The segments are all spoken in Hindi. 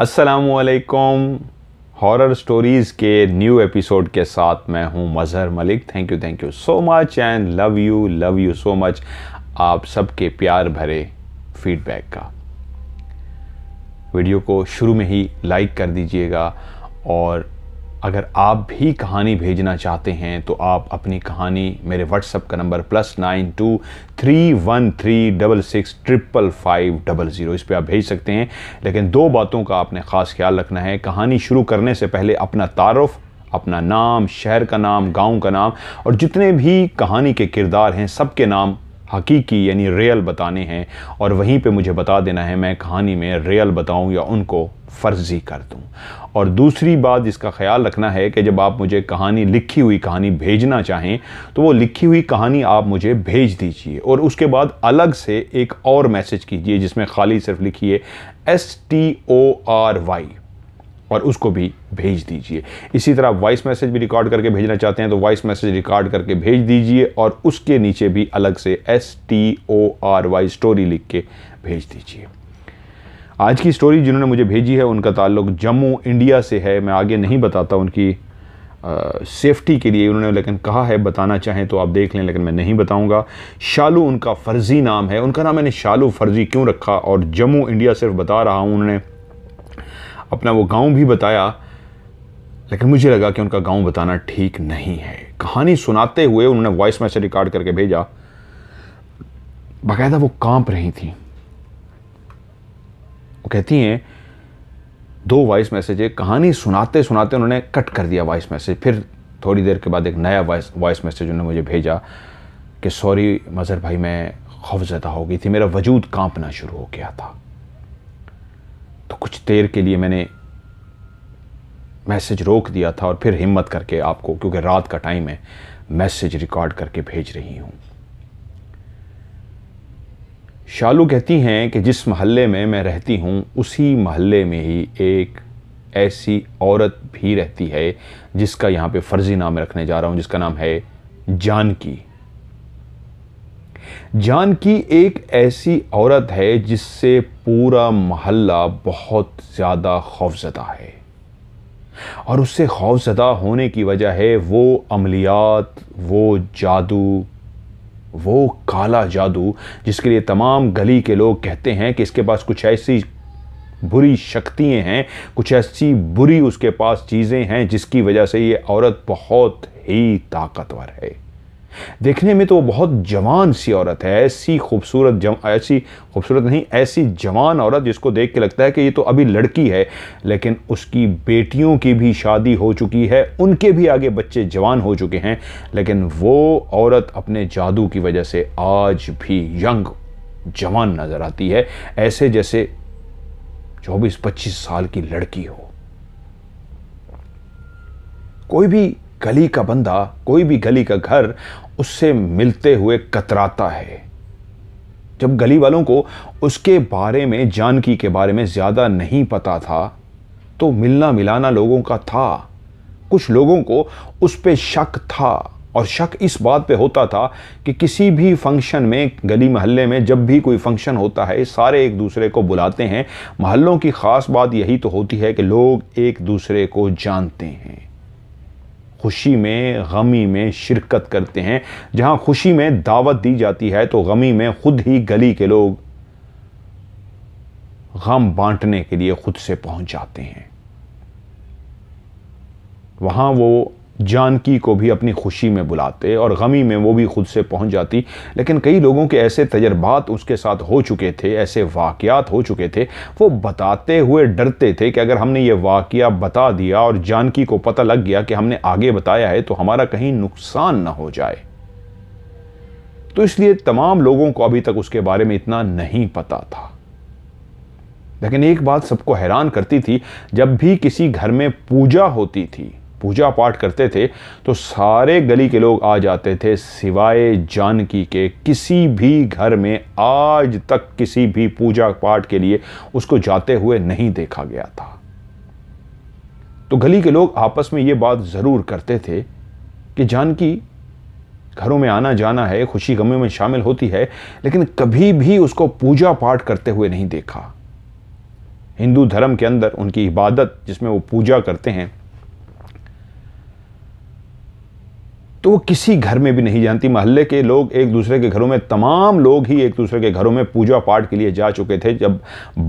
असलकुम हॉरर स्टोरीज़ के न्यू एपिसोड के साथ मैं हूं Mazhar Malik thank you thank you so much and love you love you so much आप सबके प्यार भरे फीडबैक का वीडियो को शुरू में ही लाइक कर दीजिएगा और अगर आप भी कहानी भेजना चाहते हैं तो आप अपनी कहानी मेरे व्हाट्सअप का number plus nine two three one three double six triple five double zero इस पर आप भेज सकते हैं लेकिन दो बातों का आपने ख़ास ख्याल रखना है कहानी शुरू करने से पहले अपना तारफ़ अपना नाम शहर का नाम गांव का नाम और जितने भी कहानी के किरदार हैं सब के नाम हकीकी यानी रियल बताने हैं और वहीं पे मुझे बता देना है मैं कहानी में रियल बताऊं या उनको फर्जी कर दूँ और दूसरी बात इसका ख्याल रखना है कि जब आप मुझे कहानी लिखी हुई कहानी भेजना चाहें तो वो लिखी हुई कहानी आप मुझे भेज दीजिए और उसके बाद अलग से एक और मैसेज कीजिए जिसमें खाली सिर्फ लिखिए S T O R Y और उसको भी भेज दीजिए इसी तरह वॉइस मैसेज भी रिकॉर्ड करके भेजना चाहते हैं तो वॉइस मैसेज रिकॉर्ड करके भेज दीजिए और उसके नीचे भी अलग से S T O R Y story लिख के भेज दीजिए आज की स्टोरी जिन्होंने मुझे भेजी है उनका ताल्लुक जम्मू इंडिया से है मैं आगे नहीं बताता उनकी सेफ्टी के लिए उन्होंने लेकिन कहा है बताना चाहें तो आप देख लें लेकिन मैं नहीं बताऊंगा शालू उनका फ़र्ज़ी नाम है उनका नाम मैंने शालू फ़र्ज़ी क्यों रखा और जम्मू इंडिया सिर्फ बता रहा हूँ उन्होंने अपना वो गाँव भी बताया लेकिन मुझे लगा कि उनका गाँव बताना ठीक नहीं है कहानी सुनाते हुए उन्होंने वॉइस मैसेज रिकॉर्ड करके भेजा बाकायदा वो काँप रही थी वो कहती हैं दो वॉइस मैसेज कहानी सुनाते सुनाते उन्होंने कट कर दिया वॉइस मैसेज फिर थोड़ी देर के बाद एक नया वॉइस वॉइस मैसेज उन्होंने मुझे भेजा कि सॉरी मज़र भाई मैं खौफजदा हो गई थी मेरा वजूद कांपना शुरू हो गया था तो कुछ देर के लिए मैंने मैसेज रोक दिया था और फिर हिम्मत करके आपको क्योंकि रात का टाइम है मैसेज रिकॉर्ड करके भेज रही हूँ शालू कहती हैं कि जिस महल्ले में मैं रहती हूँ उसी महल्ले में ही एक ऐसी औरत भी रहती है जिसका यहाँ पे फर्जी नाम रखने जा रहा हूँ जिसका नाम है जानकी जानकी एक ऐसी औरत है जिससे पूरा महल्ला बहुत ज़्यादा खौफजदा है और उससे खौफजदा होने की वजह है वो अमलियात वो जादू वो काला जादू जिसके लिए तमाम गली के लोग कहते हैं कि इसके पास कुछ ऐसी बुरी शक्तियाँ हैं कुछ ऐसी बुरी उसके पास चीज़ें हैं जिसकी वजह से ये औरत बहुत ही ताकतवर है देखने में तो वो बहुत जवान सी औरत है ऐसी खूबसूरत जम ऐसी खूबसूरत नहीं ऐसी जवान औरत जिसको देख के लगता है कि ये तो अभी लड़की है लेकिन उसकी बेटियों की भी शादी हो चुकी है उनके भी आगे बच्चे जवान हो चुके हैं लेकिन वो औरत अपने जादू की वजह से आज भी यंग जवान नज़र आती है ऐसे जैसे चौबीस पच्चीस साल की लड़की हो कोई भी गली का बंदा कोई भी गली का घर उससे मिलते हुए कतराता है जब गली वालों को उसके बारे में जानकी के बारे में ज़्यादा नहीं पता था तो मिलना मिलाना लोगों का था कुछ लोगों को उस पर शक था और शक इस बात पे होता था कि किसी भी फंक्शन में गली महल्ले में जब भी कोई फंक्शन होता है सारे एक दूसरे को बुलाते हैं महल्लों की ख़ास बात यही तो होती है कि लोग एक दूसरे को जानते हैं खुशी में गमी में शिरकत करते हैं जहां खुशी में दावत दी जाती है तो गमी में खुद ही गली के लोग गम बांटने के लिए खुद से पहुंच जाते हैं वहां वो जानकी को भी अपनी खुशी में बुलाते और गमी में वो भी खुद से पहुंच जाती लेकिन कई लोगों के ऐसे तजर्बात उसके साथ हो चुके थे ऐसे वाकयात हो चुके थे वो बताते हुए डरते थे कि अगर हमने ये वाक़ बता दिया और जानकी को पता लग गया कि हमने आगे बताया है तो हमारा कहीं नुकसान ना हो जाए तो इसलिए तमाम लोगों को अभी तक उसके बारे में इतना नहीं पता था लेकिन एक बात सबको हैरान करती थी जब भी किसी घर में पूजा होती थी पूजा पाठ करते थे तो सारे गली के लोग आ जाते थे सिवाय जानकी के किसी भी घर में आज तक किसी भी पूजा पाठ के लिए उसको जाते हुए नहीं देखा गया था तो गली के लोग आपस में ये बात ज़रूर करते थे कि जानकी घरों में आना जाना है खुशी गमे में शामिल होती है लेकिन कभी भी उसको पूजा पाठ करते हुए नहीं देखा हिंदू धर्म के अंदर उनकी इबादत जिसमें वो पूजा करते हैं तो वो किसी घर में भी नहीं जानती मोहल्ले के लोग एक दूसरे के घरों में तमाम लोग ही एक दूसरे के घरों में पूजा पाठ के लिए जा चुके थे जब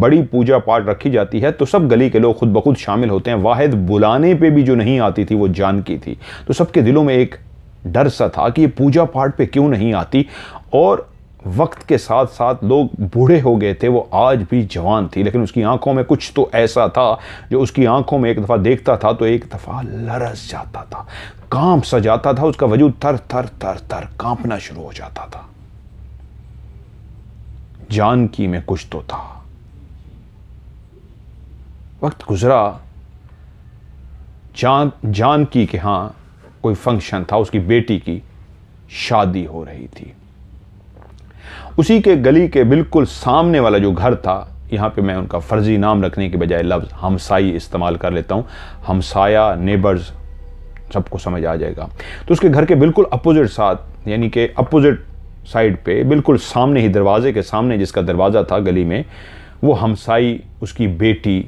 बड़ी पूजा पाठ रखी जाती है तो सब गली के लोग खुद ब खुद शामिल होते हैं वाहिद बुलाने पे भी जो नहीं आती थी वो जान की थी तो सबके दिलों में एक डर सा था कि ये पूजा पाठ पे क्यों नहीं आती और वक्त के साथ साथ लोग बूढ़े हो गए थे वो आज भी जवान थी लेकिन उसकी आंखों में कुछ तो ऐसा था जो उसकी आंखों में एक दफ़ा देखता था तो एक दफ़ा लरस जाता था कांप सा जाता था उसका वजूद थर थर थर थर कांपना शुरू हो जाता था जानकी में कुछ तो था वक्त गुजरा जान जानकी के यहाँ कोई फंक्शन था उसकी बेटी की शादी हो रही थी उसी के गली के बिल्कुल सामने वाला जो घर था यहाँ पे मैं उनका फ़र्ज़ी नाम रखने के बजाय लफ्ज़ हमसाई इस्तेमाल कर लेता हूँ हमसाया नेबर्स सबको समझ आ जाएगा तो उसके घर के बिल्कुल अपोजिट साथ यानी कि अपोजिट साइड पे बिल्कुल सामने ही दरवाजे के सामने जिसका दरवाज़ा था गली में वो हमसाई उसकी बेटी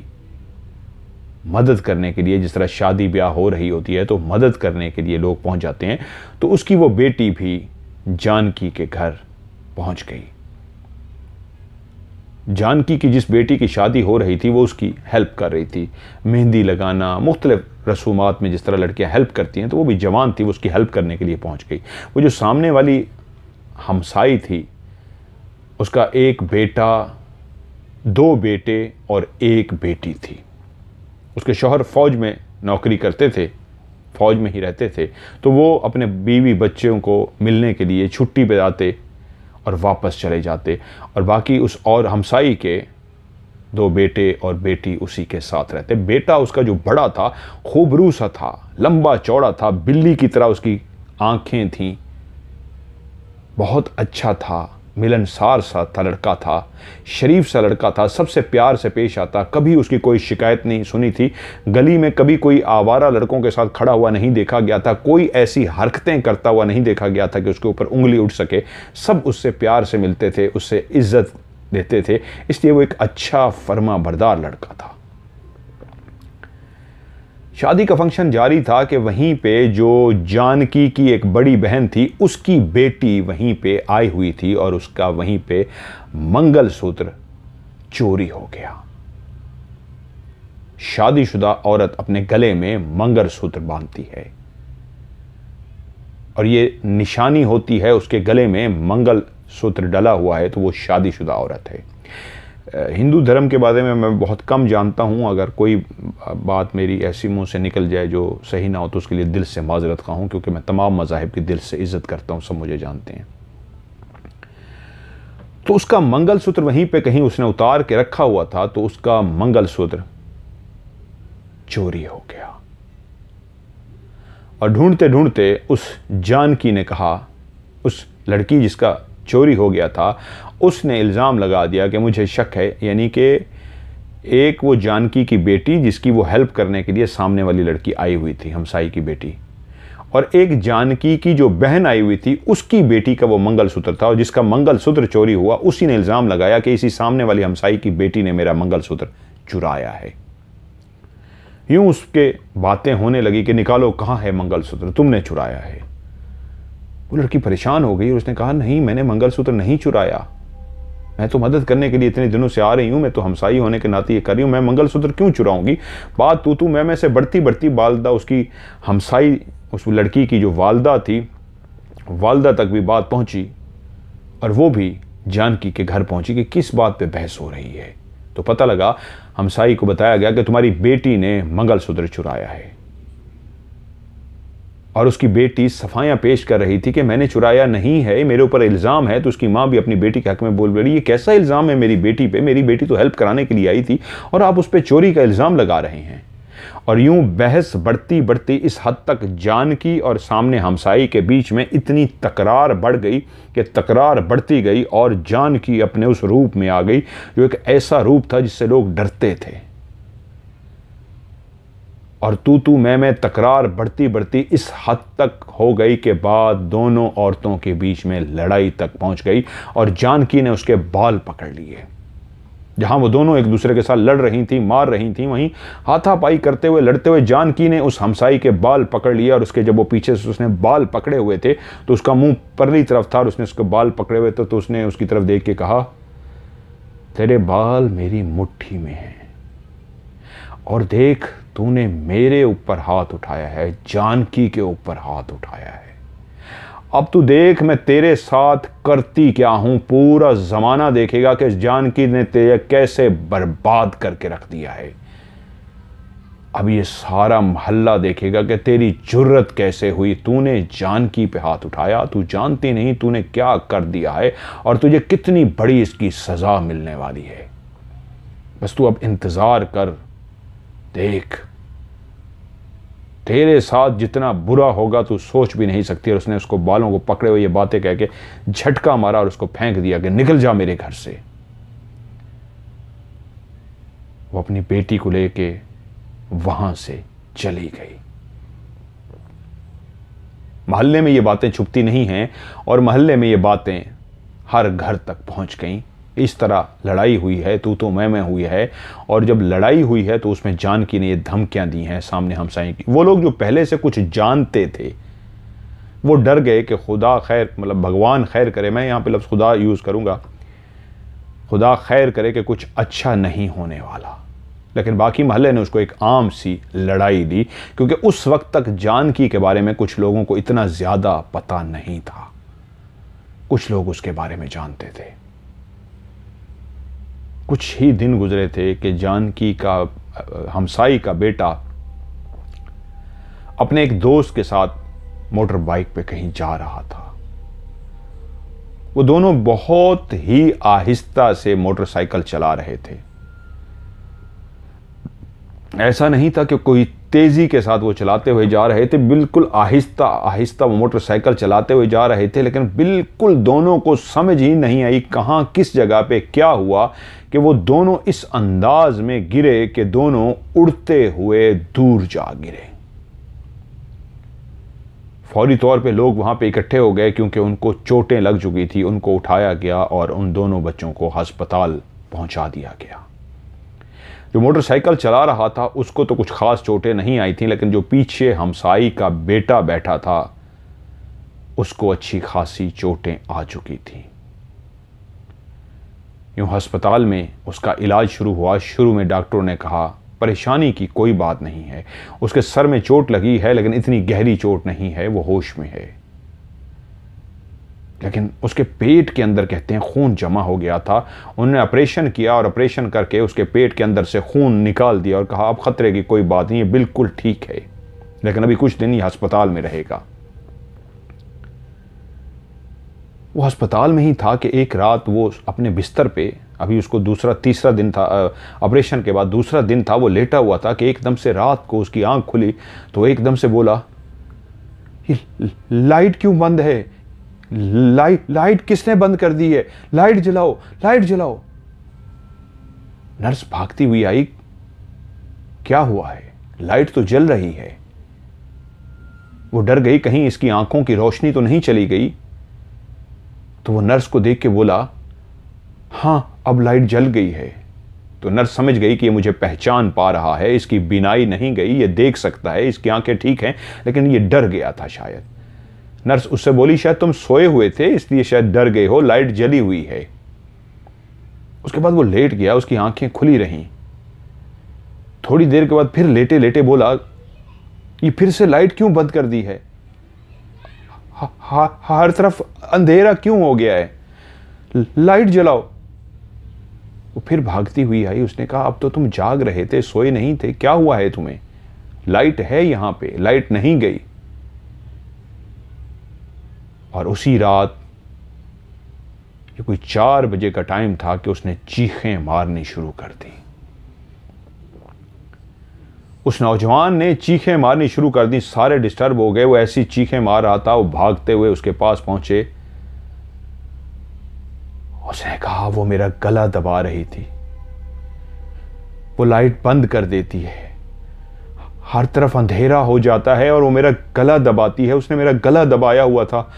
मदद करने के लिए जिस तरह शादी ब्याह हो रही होती है तो मदद करने के लिए लोग पहुंच जाते हैं तो उसकी वो बेटी भी जानकी के घर पहुंच गई जानकी की जिस बेटी की शादी हो रही थी वो उसकी हेल्प कर रही थी मेहंदी लगाना मुख्तलिफ रसूमात में जिस तरह लड़कियां हेल्प करती हैं तो वो भी जवान थी वो उसकी हेल्प करने के लिए पहुंच गई वो जो सामने वाली हमसाई थी उसका एक बेटा दो बेटे और एक बेटी थी उसके शौहर फ़ौज में नौकरी करते थे फ़ौज में ही रहते थे तो वो अपने बीवी बच्चों को मिलने के लिए छुट्टी पे जाते और वापस चले जाते और बाकी उस और हमसाई के दो बेटे और बेटी उसी के साथ रहते बेटा उसका जो बड़ा था खूबरू सा था लंबा चौड़ा था बिल्ली की तरह उसकी आँखें थीं बहुत अच्छा था मिलनसार सा था लड़का था शरीफ सा लड़का था सबसे प्यार से पेश आता कभी उसकी कोई शिकायत नहीं सुनी थी गली में कभी कोई आवारा लड़कों के साथ खड़ा हुआ नहीं देखा गया था कोई ऐसी हरकतें करता हुआ नहीं देखा गया था कि उसके ऊपर उंगली उठ सके सब उससे प्यार से मिलते थे उससे इज्जत देते थे इसलिए वो एक अच्छा फर्मा बरदार लड़का था शादी का फंक्शन जारी था कि वहीं पे जो जानकी की एक बड़ी बहन थी उसकी बेटी वहीं पे आई हुई थी और उसका वहीं पे मंगलसूत्र चोरी हो गया शादीशुदा औरत अपने गले में मंगलसूत्र बांधती है और ये निशानी होती है उसके गले में मंगल सूत्र डला हुआ है तो वो शादीशुदा औरत है हिंदू धर्म के बारे में मैं बहुत कम जानता हूं अगर कोई बात मेरी ऐसी मुंह से निकल जाए जो सही ना हो तो उसके लिए दिल से माजरत का हूँ क्योंकि मैं तमाम मजाहब की दिल से इज़्ज़त करता हूँ सब मुझे जानते हैं तो उसका मंगलसूत्र वहीं पे कहीं उसने उतार के रखा हुआ था तो उसका मंगलसूत्र चोरी हो गया और ढूंढते ढूंढते उस जानकी ने कहा उस लड़की जिसका चोरी हो गया था उसने इल्ज़ाम लगा दिया कि मुझे शक है यानी कि एक वो जानकी की बेटी जिसकी वो हेल्प करने के लिए सामने वाली लड़की आई हुई थी हमसाई की बेटी और एक जानकी की जो बहन आई हुई थी उसकी बेटी का वो मंगलसूत्र था और जिसका मंगलसूत्र चोरी हुआ उसी ने इल्ज़ाम लगाया कि इसी सामने वाली हमसाई की बेटी ने मेरा मंगलसूत्र चुराया है यूं उसके बातें होने लगी कि निकालो कहाँ है मंगलसूत्र तुमने चुराया है वो लड़की परेशान हो गई और उसने कहा नहीं मैंने मंगलसूत्र नहीं चुराया मैं तो मदद करने के लिए इतने दिनों से आ रही हूँ मैं तो हमसाई होने के नाते ये कर रही हूँ मैं मंगलसूत्र क्यों चुराऊंगी बात तू तो तू मैं मैं से बढ़ती बढ़ती वालदा उसकी हमसाई उस लड़की की जो वालदा थी वालदा तक भी बात पहुँची और वो भी जानकी के घर पहुँची कि किस बात पर बहस हो रही है तो पता लगा हमसाई को बताया गया कि तुम्हारी बेटी ने मंगलसूत्र चुराया है और उसकी बेटी सफाइयाँ पेश कर रही थी कि मैंने चुराया नहीं है मेरे ऊपर इल्ज़ाम है तो उसकी माँ भी अपनी बेटी के हक में बोल रही ये कैसा इल्ज़ाम है मेरी बेटी पे मेरी बेटी तो हेल्प कराने के लिए आई थी और आप उस पर चोरी का इल्ज़ाम लगा रहे हैं और यूं बहस बढ़ती बढ़ती इस हद तक जानकी और सामने हमसाई के बीच में इतनी तकरार बढ़ गई कि तकरार बढ़ती गई और जानकी अपने उस रूप में आ गई जो एक ऐसा रूप था जिससे लोग डरते थे और तू तू मैं मैं तकरार बढ़ती बढ़ती इस हद तक हो गई के बाद दोनों औरतों के बीच में लड़ाई तक पहुंच गई और जानकी ने उसके बाल पकड़ लिए जहां वो दोनों एक दूसरे के साथ लड़ रही थी मार रही थी वहीं हाथापाई करते हुए लड़ते हुए जानकी ने उस हमसाई के बाल पकड़ लिए और उसके जब वो पीछे से उसने बाल पकड़े हुए थे तो उसका मुंह परली तरफ था और उसने उसके बाल पकड़े हुए थे तो उसने उसकी तरफ देख के कहा तेरे बाल मेरी मुट्ठी में हैं और देख तूने मेरे ऊपर हाथ उठाया है जानकी के ऊपर हाथ उठाया है अब तू देख मैं तेरे साथ करती क्या हूं पूरा जमाना देखेगा कि जानकी ने तेरे कैसे बर्बाद करके रख दिया है अब ये सारा मोहल्ला देखेगा कि तेरी जुर्रत कैसे हुई तूने जानकी पे हाथ उठाया तू जानती नहीं तूने क्या कर दिया है और तुझे कितनी बड़ी इसकी सज़ा मिलने वाली है बस तू अब इंतज़ार कर देख तेरे साथ जितना बुरा होगा तू सोच भी नहीं सकती और उसने उसको बालों को पकड़े हुए ये बातें कह के झटका मारा और उसको फेंक दिया कि निकल जा मेरे घर से वो अपनी बेटी को लेके वहां से चली गई महल्ले में ये बातें छुपती नहीं हैं और महल्ले में ये बातें हर घर तक पहुंच गईं इस तरह लड़ाई हुई है तू तो मैं मैं हुई है और जब लड़ाई हुई है तो उसमें जानकी ने ये धमकियां दी हैं सामने हमसाई की वो लोग जो पहले से कुछ जानते थे वो डर गए कि खुदा खैर मतलब भगवान खैर करे मैं यहाँ पे लफ्ज़ खुदा यूज़ करूँगा खुदा खैर करे कि कुछ अच्छा नहीं होने वाला लेकिन बाकी महल्ले ने उसको एक आम सी लड़ाई दी क्योंकि उस वक्त तक जानकी के बारे में कुछ लोगों को इतना ज़्यादा पता नहीं था कुछ लोग उसके बारे में जानते थे कुछ ही दिन गुजरे थे कि जानकी का हमसाई का बेटा अपने एक दोस्त के साथ मोटर बाइक पे कहीं जा रहा था वो दोनों बहुत ही आहिस्ता से मोटरसाइकिल चला रहे थे ऐसा नहीं था कि कोई तेज़ी के साथ वो चलाते हुए जा रहे थे बिल्कुल आहिस्ता आहिस्ता वो मोटरसाइकिल चलाते हुए जा रहे थे लेकिन बिल्कुल दोनों को समझ ही नहीं आई कहां किस जगह पे क्या हुआ कि वो दोनों इस अंदाज में गिरे कि दोनों उड़ते हुए दूर जा गिरे फौरी तौर पे लोग वहां पे इकट्ठे हो गए क्योंकि उनको चोटें लग चुकी थी उनको उठाया गया और उन दोनों बच्चों को हस्पताल पहुंचा दिया गया जो मोटरसाइकिल चला रहा था उसको तो कुछ ख़ास चोटें नहीं आई थी लेकिन जो पीछे हमसाई का बेटा बैठा था उसको अच्छी खासी चोटें आ चुकी थीं यूँ हस्पताल में उसका इलाज शुरू हुआ शुरू में डॉक्टरों ने कहा परेशानी की कोई बात नहीं है उसके सर में चोट लगी है लेकिन इतनी गहरी चोट नहीं है वो होश में है लेकिन उसके पेट के अंदर कहते हैं खून जमा हो गया था उन्होंने ऑपरेशन किया और ऑपरेशन करके उसके पेट के अंदर से खून निकाल दिया और कहा अब खतरे की कोई बात नहीं है बिल्कुल ठीक है लेकिन अभी कुछ दिन ही अस्पताल में रहेगा वो अस्पताल में ही था कि एक रात वो अपने बिस्तर पे अभी उसको दूसरा तीसरा दिन था ऑपरेशन के बाद दूसरा दिन था वो लेटा हुआ था कि एकदम से रात को उसकी आंख खुली तो एकदम से बोला लाइट क्यों बंद है लाइट लाइट किसने बंद कर दी है लाइट जलाओ लाइट जलाओ नर्स भागती हुई आई क्या हुआ है लाइट तो जल रही है वो डर गई कहीं इसकी आंखों की रोशनी तो नहीं चली गई तो वो नर्स को देख के बोला हाँ अब लाइट जल गई है तो नर्स समझ गई कि ये मुझे पहचान पा रहा है इसकी बिनाई नहीं गई ये देख सकता है इसकी आंखें ठीक हैं लेकिन ये डर गया था शायद नर्स उससे बोली शायद तुम सोए हुए थे इसलिए शायद डर गए हो लाइट जली हुई है उसके बाद वो लेट गया उसकी आंखें खुली रहीं थोड़ी देर के बाद फिर लेटे लेटे बोला ये फिर से लाइट क्यों बंद कर दी है हर तरफ अंधेरा क्यों हो गया है लाइट जलाओ वो फिर भागती हुई आई उसने कहा अब तो तुम जाग रहे थे सोए नहीं थे क्या हुआ है तुम्हें लाइट है यहां पे लाइट नहीं गई और उसी रात ये कोई चार बजे का टाइम था कि उसने चीखें मारनी शुरू कर दी उस नौजवान ने चीखें मारनी शुरू कर दी सारे डिस्टर्ब हो गए वो ऐसी चीखें मार रहा था वो भागते हुए उसके पास पहुंचे उसने कहा वो मेरा गला दबा रही थी वो लाइट बंद कर देती है हर तरफ अंधेरा हो जाता है और वो मेरा गला दबाती है उसने मेरा गला दबाया हुआ था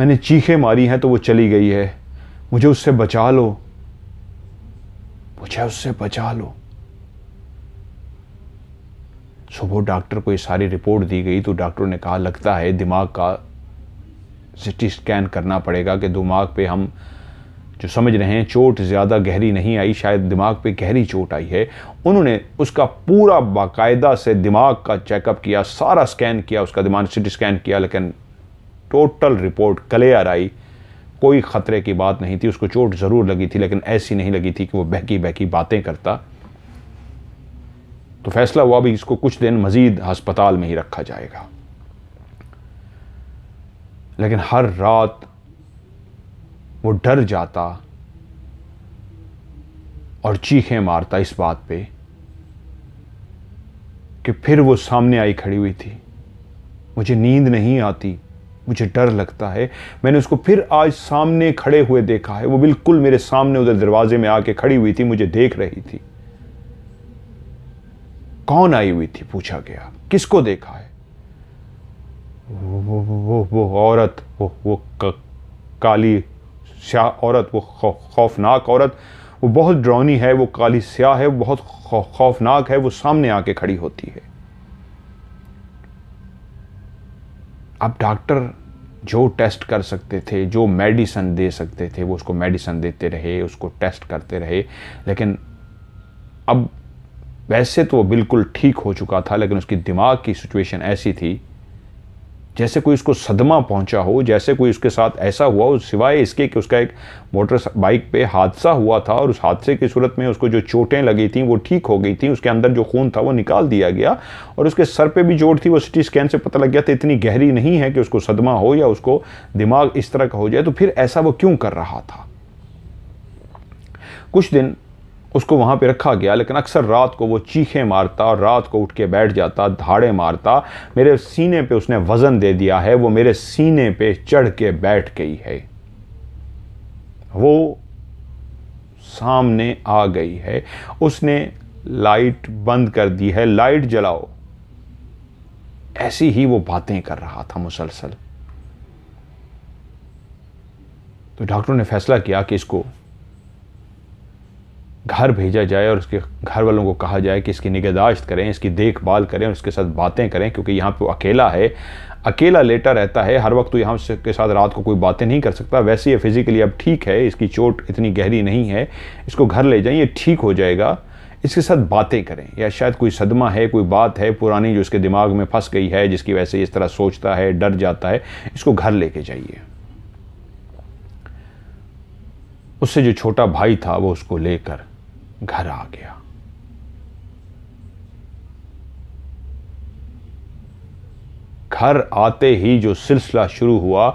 मैंने चीखें मारी हैं तो वो चली गई है मुझे उससे बचा लो मुझे उससे बचा लो सुबह डॉक्टर को ये सारी रिपोर्ट दी गई तो डॉक्टर ने कहा लगता है दिमाग का सिटी स्कैन करना पड़ेगा कि दिमाग पे हम जो समझ रहे हैं चोट ज़्यादा गहरी नहीं आई शायद दिमाग पे गहरी चोट आई है उन्होंने उसका पूरा बाकायदा से दिमाग का चेकअप किया सारा स्कैन किया उसका दिमाग सिटी स्कैन किया लेकिन टोटल रिपोर्ट क्लियर आई कोई ख़तरे की बात नहीं थी उसको चोट ज़रूर लगी थी लेकिन ऐसी नहीं लगी थी कि वो बहकी बहकी बातें करता तो फैसला हुआ भी इसको कुछ दिन मज़ीद हस्पताल में ही रखा जाएगा लेकिन हर रात वो डर जाता और चीखें मारता इस बात पे कि फिर वो सामने आई खड़ी हुई थी मुझे नींद नहीं आती मुझे डर लगता है मैंने उसको फिर आज सामने खड़े हुए देखा है वो बिल्कुल मेरे सामने उधर दरवाजे में आके खड़ी हुई थी मुझे देख रही थी कौन आई हुई थी पूछा गया किसको देखा है वो वो वो, वो औरत वो वो काली स्याह औरत वो खौफनाक औरत वो बहुत ड्रोनी है वो काली स्याह है बहुत खौफनाक है वो सामने आके खड़ी होती है अब डॉक्टर जो टेस्ट कर सकते थे जो मेडिसन दे सकते थे वो उसको मेडिसन देते रहे उसको टेस्ट करते रहे लेकिन अब वैसे तो वो बिल्कुल ठीक हो चुका था लेकिन उसकी दिमाग की सिचुएशन ऐसी थी जैसे कोई उसको सदमा पहुंचा हो जैसे कोई उसके साथ ऐसा हुआ हो सिवाय इसके कि उसका एक मोटर बाइक पे हादसा हुआ था और उस हादसे की सूरत में उसको जो चोटें लगी थी वो ठीक हो गई थी उसके अंदर जो खून था वो निकाल दिया गया और उसके सर पे भी चोट थी वो सिटी स्कैन से पता लग गया था इतनी गहरी नहीं है कि उसको सदमा हो या उसको दिमाग इस तरह का हो जाए तो फिर ऐसा वो क्यों कर रहा था कुछ दिन उसको वहाँ पे रखा गया लेकिन अक्सर रात को वो चीखें मारता और रात को उठ के बैठ जाता धाड़े मारता मेरे सीने पे उसने वज़न दे दिया है वो मेरे सीने पे चढ़ के बैठ गई है वो सामने आ गई है उसने लाइट बंद कर दी है लाइट जलाओ ऐसी ही वो बातें कर रहा था मुसलसल तो डॉक्टरों ने फैसला किया कि इसको घर भेजा जाए और उसके घर वालों को कहा जाए कि इसकी निगहदाश्त करें इसकी देखभाल करें और उसके साथ बातें करें क्योंकि यहाँ पे वो अकेला है अकेला लेटा रहता है हर वक्त तो यहाँ के साथ रात को कोई बातें नहीं कर सकता वैसे ये फिज़िकली अब ठीक है इसकी चोट इतनी गहरी नहीं है इसको घर ले जाएं ये ठीक हो जाएगा इसके साथ बातें करें या शायद कोई सदमा है कोई बात है पुरानी जो इसके दिमाग में फंस गई है जिसकी वजह से इस तरह सोचता है डर जाता है इसको घर लेके जाइए उससे जो छोटा भाई था वो उसको लेकर घर आ गया घर आते ही जो सिलसिला शुरू हुआ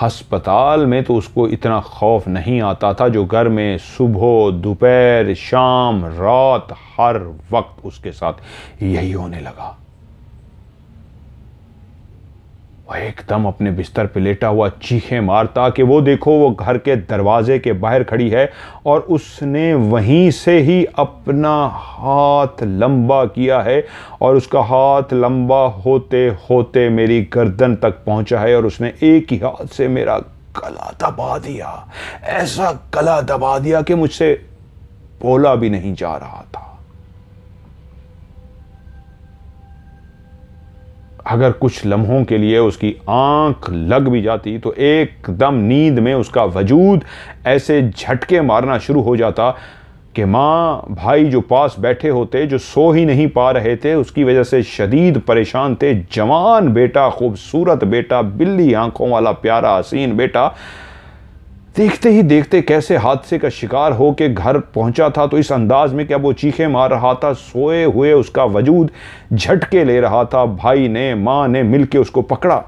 हस्पताल में तो उसको इतना खौफ नहीं आता था जो घर में सुबह दोपहर शाम रात हर वक्त उसके साथ यही होने लगा और एकदम अपने बिस्तर पर लेटा हुआ चीखें मारता कि वो देखो वो घर के दरवाजे के बाहर खड़ी है और उसने वहीं से ही अपना हाथ लंबा किया है और उसका हाथ लंबा होते होते मेरी गर्दन तक पहुंचा है और उसने एक ही हाथ से मेरा गला दबा दिया ऐसा गला दबा दिया कि मुझसे बोला भी नहीं जा रहा था अगर कुछ लम्हों के लिए उसकी आंख लग भी जाती तो एकदम नींद में उसका वजूद ऐसे झटके मारना शुरू हो जाता कि माँ भाई जो पास बैठे होते जो सो ही नहीं पा रहे थे उसकी वजह से शदीद परेशान थे जवान बेटा खूबसूरत बेटा बिल्ली आंखों वाला प्यारा हसीन बेटा देखते ही देखते कैसे हादसे का शिकार हो के घर पहुंचा था तो इस अंदाज में क्या वो चीखें मार रहा था सोए हुए उसका वजूद झटके ले रहा था भाई ने माँ ने मिलके उसको पकड़ा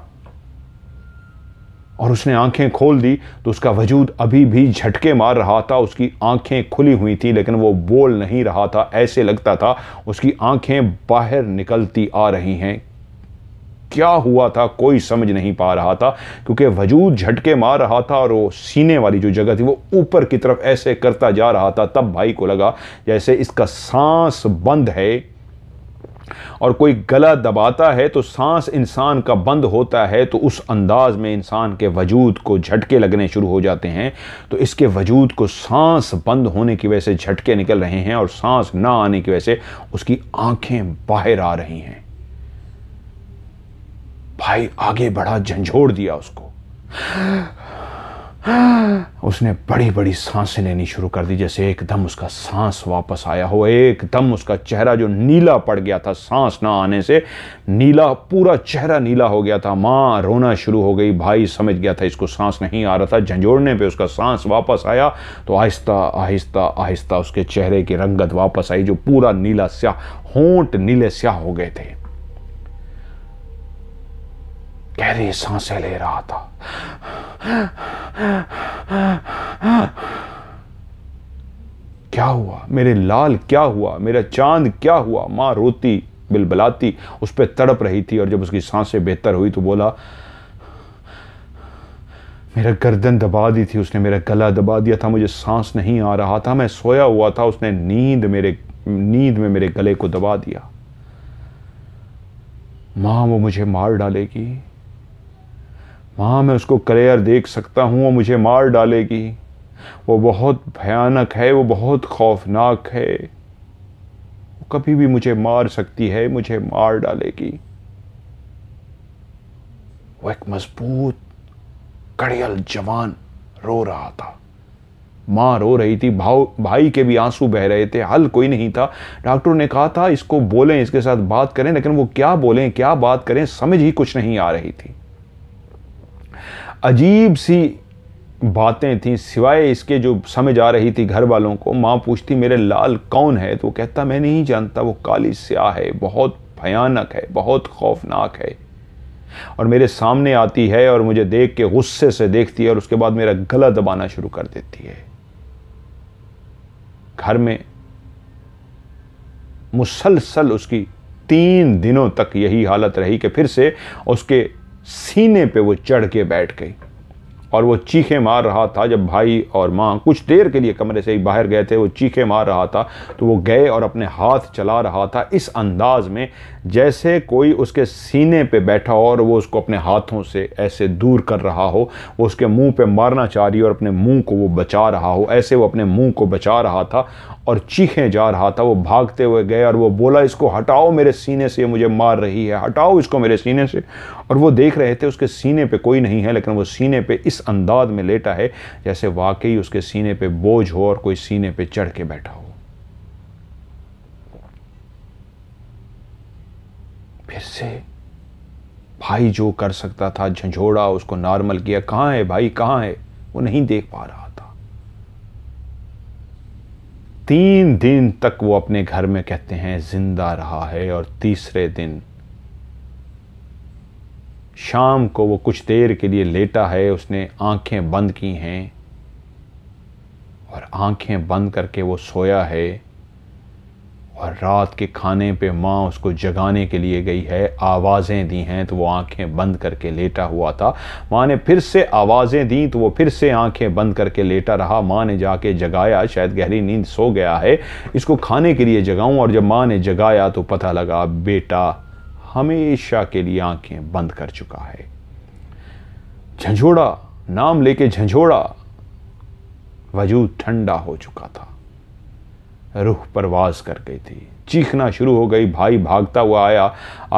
और उसने आंखें खोल दी तो उसका वजूद अभी भी झटके मार रहा था उसकी आंखें खुली हुई थी लेकिन वो बोल नहीं रहा था ऐसे लगता था उसकी आंखें बाहर निकलती आ रही हैं क्या हुआ था कोई समझ नहीं पा रहा था क्योंकि वजूद झटके मार रहा था और वो सीने वाली जो जगह थी वो ऊपर की तरफ ऐसे करता जा रहा था तब भाई को लगा जैसे इसका सांस बंद है और कोई गला दबाता है तो सांस इंसान का बंद होता है तो उस अंदाज में इंसान के वजूद को झटके लगने शुरू हो जाते हैं तो इसके वजूद को सांस बंद होने की वजह से झटके निकल रहे हैं और सांस ना आने की वजह से उसकी आंखें बाहर आ रही हैं भाई आगे बढ़ा झंझोड़ दिया उसको उसने बड़ी बड़ी सांसें लेनी शुरू कर दी जैसे एकदम उसका सांस वापस आया हो एकदम उसका चेहरा जो नीला पड़ गया था सांस ना आने से नीला पूरा चेहरा नीला हो गया था माँ रोना शुरू हो गई भाई समझ गया था इसको सांस नहीं आ रहा था झंझोड़ने पे उसका सांस वापस आया तो आहिस्ता आहिस्ता आहिस्ता उसके चेहरे की रंगत वापस आई जो पूरा नीला स्याह होंठ नीले स्याह हो गए थे गहरी सांसें ले रहा था क्या हुआ मेरे लाल क्या हुआ मेरा चांद क्या हुआ मां रोती बिलबलाती उस पर तड़प रही थी और जब उसकी सांसें बेहतर हुई तो बोला मेरा गर्दन दबा दी थी उसने मेरा गला दबा दिया था मुझे सांस नहीं आ रहा था मैं सोया हुआ था उसने नींद मेरे नींद में मेरे गले को दबा दिया मां वो मुझे मार डालेगी वहाँ मैं उसको करियर देख सकता हूँ वो मुझे मार डालेगी वो बहुत भयानक है वो बहुत खौफनाक है वो कभी भी मुझे मार सकती है मुझे मार डालेगी वो एक मजबूत कड़ियल जवान रो रहा था माँ रो रही थी भाव भाई के भी आंसू बह रहे थे हल कोई नहीं था डॉक्टर ने कहा था इसको बोलें इसके साथ बात करें लेकिन वो क्या बोलें क्या बात करें समझ ही कुछ नहीं आ रही थी अजीब सी बातें थी सिवाय इसके जो समझ आ रही थी घर वालों को माँ पूछती मेरे लाल कौन है तो वो कहता मैं नहीं जानता वो काली स्याह है बहुत भयानक है बहुत खौफनाक है और मेरे सामने आती है और मुझे देख के गुस्से से देखती है और उसके बाद मेरा गला दबाना शुरू कर देती है घर में मुसलसल उसकी तीन दिनों तक यही हालत रही कि फिर से उसके सीने पे वो चढ़ के बैठ गई और वो चीखे मार रहा था जब भाई और माँ कुछ देर के लिए कमरे से ही बाहर गए थे वो चीखे मार रहा था तो वो गए और अपने हाथ चला रहा था इस अंदाज में जैसे कोई उसके सीने पे बैठा हो और वो उसको अपने हाथों से ऐसे दूर कर रहा हो वो उसके मुंह पे मारना चाह रही हो और अपने मुंह को वो बचा रहा हो ऐसे वो अपने मुँह को बचा रहा था और चीखें जा रहा था वो भागते हुए गए और वो बोला इसको हटाओ मेरे सीने से मुझे मार रही है हटाओ इसको मेरे सीने से और वो देख रहे थे उसके सीने पे कोई नहीं है लेकिन वो सीने पे इस अंदाज में लेटा है जैसे वाकई उसके सीने पे बोझ हो और कोई सीने पे चढ़ के बैठा हो फिर से भाई जो कर सकता था झंझोड़ा उसको नॉर्मल किया कहाँ है भाई कहाँ है वो नहीं देख पा रहा था तीन दिन तक वो अपने घर में कहते हैं जिंदा रहा है और तीसरे दिन शाम को वो कुछ देर के लिए लेटा है उसने आंखें बंद की हैं और आंखें बंद करके वो सोया है और रात के खाने पे माँ उसको जगाने के लिए गई है आवाज़ें दी हैं तो वो आंखें बंद करके लेटा हुआ था माँ ने फिर से आवाज़ें दी तो वो फिर से आंखें बंद करके लेटा रहा माँ ने जाके जगाया शायद गहरी नींद सो गया है इसको खाने के लिए जगाऊं और जब माँ ने जगाया तो पता लगा बेटा हमेशा के लिए आंखें बंद कर चुका है झंझोड़ा नाम लेके झंझोड़ा वजूद ठंडा हो चुका था रूह परवाज कर गई थी चीखना शुरू हो गई भाई भागता हुआ आया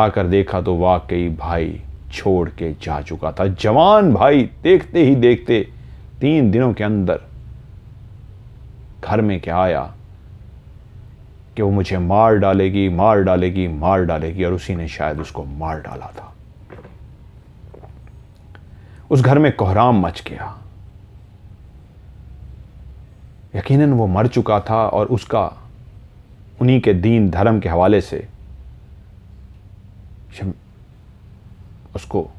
आकर देखा तो वाकई भाई छोड़ के जा चुका था जवान भाई देखते ही देखते तीन दिनों के अंदर घर में क्या आया कि वो मुझे मार डालेगी मार डालेगी मार डालेगी और उसी ने शायद उसको मार डाला था उस घर में कोहराम मच गया यकीनन वो मर चुका था और उसका उन्हीं के दीन धर्म के हवाले से उसको